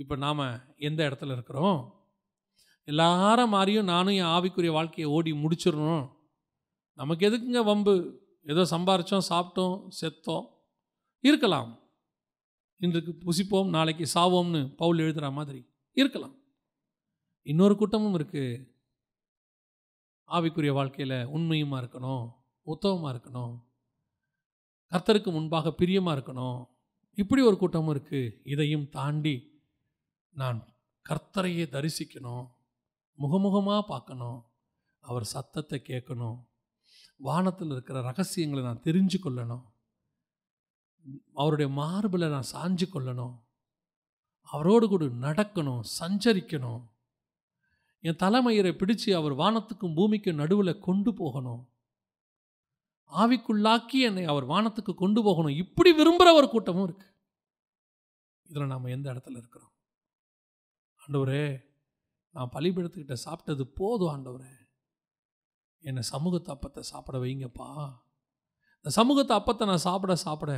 இப்போ நாம் எந்த இடத்துல இருக்கிறோம் எல்லாரும் மாறியும் நானும் என் ஆவிக்குரிய வாழ்க்கையை ஓடி முடிச்சிடணும் நமக்கு எதுக்குங்க வம்பு ஏதோ சம்பாரித்தோம் சாப்பிட்டோம் செத்தோம் இருக்கலாம் இன்றைக்கு புசிப்போம் நாளைக்கு சாவோம்னு பவுல் எழுதுகிற மாதிரி இருக்கலாம் இன்னொரு கூட்டமும் இருக்குது ஆவிக்குரிய வாழ்க்கையில் உண்மையுமாக இருக்கணும் உத்தவமாக இருக்கணும் கர்த்தருக்கு முன்பாக பிரியமாக இருக்கணும் இப்படி ஒரு கூட்டமும் இருக்குது இதையும் தாண்டி நான் கர்த்தரையே தரிசிக்கணும் முகமுகமாக பார்க்கணும் அவர் சத்தத்தை கேட்கணும் வானத்தில் இருக்கிற ரகசியங்களை நான் தெரிஞ்சு கொள்ளணும் அவருடைய மார்பில் நான் சாஞ்சு கொள்ளணும் அவரோடு கூட நடக்கணும் சஞ்சரிக்கணும் என் தலைமையரை பிடிச்சு அவர் வானத்துக்கும் பூமிக்கும் நடுவில் கொண்டு போகணும் ஆவிக்குள்ளாக்கி என்னை அவர் வானத்துக்கு கொண்டு போகணும் இப்படி விரும்புகிற ஒரு கூட்டமும் இருக்குது இதில் நாம் எந்த இடத்துல இருக்கிறோம் ஆண்டவரே நான் பழிபெடுத்துக்கிட்ட சாப்பிட்டது போதும் ஆண்டவரே என்னை சமூக அப்பத்தை சாப்பிட வைங்கப்பா இந்த சமூகத்தை அப்பத்தை நான் சாப்பிட சாப்பிட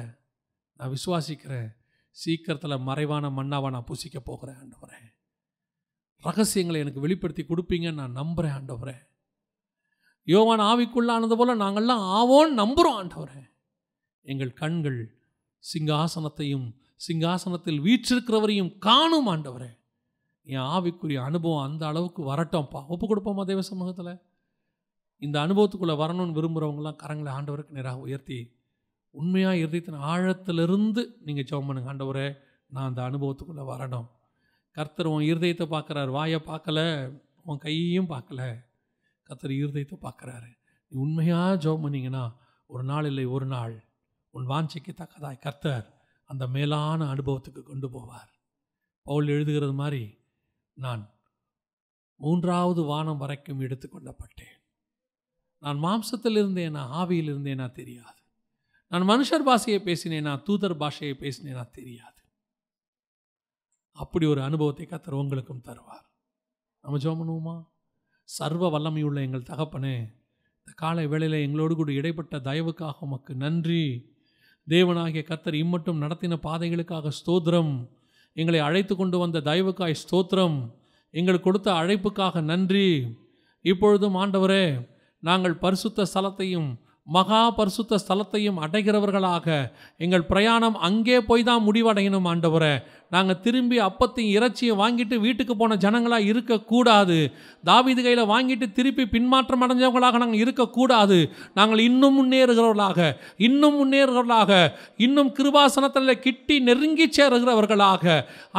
நான் விசுவாசிக்கிறேன் சீக்கிரத்தில் மறைவான மண்ணாவை நான் புசிக்க போகிறேன் ஆண்டவரேன் ரகசியங்களை எனக்கு வெளிப்படுத்தி கொடுப்பீங்கன்னு நான் நம்புகிறேன் ஆண்டவரே யோவான் ஆவிக்குள்ளானது போல் நாங்கள்லாம் ஆவோன்னு நம்புகிறோம் ஆண்டவரே எங்கள் கண்கள் சிங்காசனத்தையும் சிங்காசனத்தில் வீற்றிருக்கிறவரையும் காணும் ஆண்டவரே என் ஆவிக்குரிய அனுபவம் அந்த அளவுக்கு வரட்டோம்ப்பா ஒப்பு கொடுப்போம்மா தேவ சமூகத்தில் இந்த அனுபவத்துக்குள்ளே வரணும்னு விரும்புகிறவங்களாம் கரங்களை ஆண்டவருக்கு நேராக உயர்த்தி உண்மையாக இருதயத்தின் ஆழத்திலிருந்து நீங்கள் ஜெபம் பண்ணுங்க ஆண்டவரே நான் அந்த அனுபவத்துக்குள்ளே வரணும் கர்த்தர் உன் இருதயத்தை பார்க்குறாரு வாயை பார்க்கல உன் கையையும் பார்க்கல கர்த்தர் இருதயத்தை பார்க்குறாரு நீ உண்மையாக ஜோம் பண்ணிங்கன்னா ஒரு நாள் இல்லை ஒரு நாள் உன் வாஞ்சிக்கு தக்கதாய் கர்த்தர் அந்த மேலான அனுபவத்துக்கு கொண்டு போவார் பவுல் எழுதுகிறது மாதிரி நான் மூன்றாவது வானம் வரைக்கும் எடுத்துக்கொள்ளப்பட்டேன் நான் மாம்சத்தில் இருந்தேனா ஆவியில் இருந்தேனா தெரியாது நான் மனுஷர் பாஷையை பேசினேனா தூதர் பாஷையை பேசினேனா தெரியாது அப்படி ஒரு அனுபவத்தை கத்தர் உங்களுக்கும் தருவார் நம்ம ஜோமனுவோமா சர்வ வல்லமையுள்ள எங்கள் தகப்பனே இந்த காலை வேளையில் எங்களோடு கூட இடைப்பட்ட தயவுக்காக உமக்கு நன்றி தேவனாகிய கத்தர் இம்மட்டும் நடத்தின பாதைகளுக்காக ஸ்தோத்திரம் எங்களை அழைத்து கொண்டு வந்த தயவுக்காய் ஸ்தோத்திரம் எங்களுக்கு கொடுத்த அழைப்புக்காக நன்றி இப்பொழுதும் ஆண்டவரே நாங்கள் பரிசுத்த ஸ்தலத்தையும் மகா பரிசுத்த ஸ்தலத்தையும் அடைகிறவர்களாக எங்கள் பிரயாணம் அங்கே போய் தான் முடிவடையணும் ஆண்டவரை நாங்கள் திரும்பி அப்பத்தையும் இறைச்சியும் வாங்கிட்டு வீட்டுக்கு போன ஜனங்களாக இருக்கக்கூடாது தாவிது கையில் வாங்கிட்டு திருப்பி பின்மாற்றம் அடைஞ்சவங்களாக நாங்கள் இருக்கக்கூடாது நாங்கள் இன்னும் முன்னேறுகிறவர்களாக இன்னும் முன்னேறுகிறவர்களாக இன்னும் கிருபாசனத்தில் கிட்டி நெருங்கி சேருகிறவர்களாக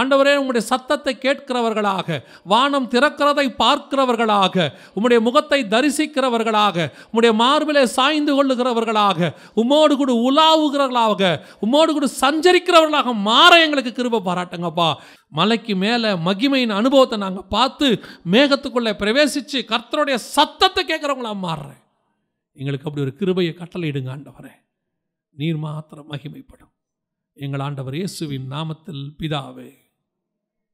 ஆண்டவரே உங்களுடைய சத்தத்தை கேட்கிறவர்களாக வானம் திறக்கிறதை பார்க்கிறவர்களாக உங்களுடைய முகத்தை தரிசிக்கிறவர்களாக உங்களுடைய மார்பிலே சாய்ந்து கொள்ளுகிறவர்களாக உம்மோடு கூட உலாவுகிறவர்களாக உம்மோடு கூட சஞ்சரிக்கிறவர்களாக மாற எங்களுக்கு கிருப பாரா பாராட்டுங்கப்பா மலைக்கு மேலே மகிமையின் அனுபவத்தை நாங்கள் பார்த்து மேகத்துக்குள்ளே பிரவேசித்து கர்த்தருடைய சத்தத்தை கேட்குறவங்களா மாறுறேன் எங்களுக்கு அப்படி ஒரு கிருபையை கட்டளையிடுங்க ஆண்டவரே நீர் மாத்திரம் மகிமைப்படும் எங்கள் ஆண்டவர் இயேசுவின் நாமத்தில் பிதாவே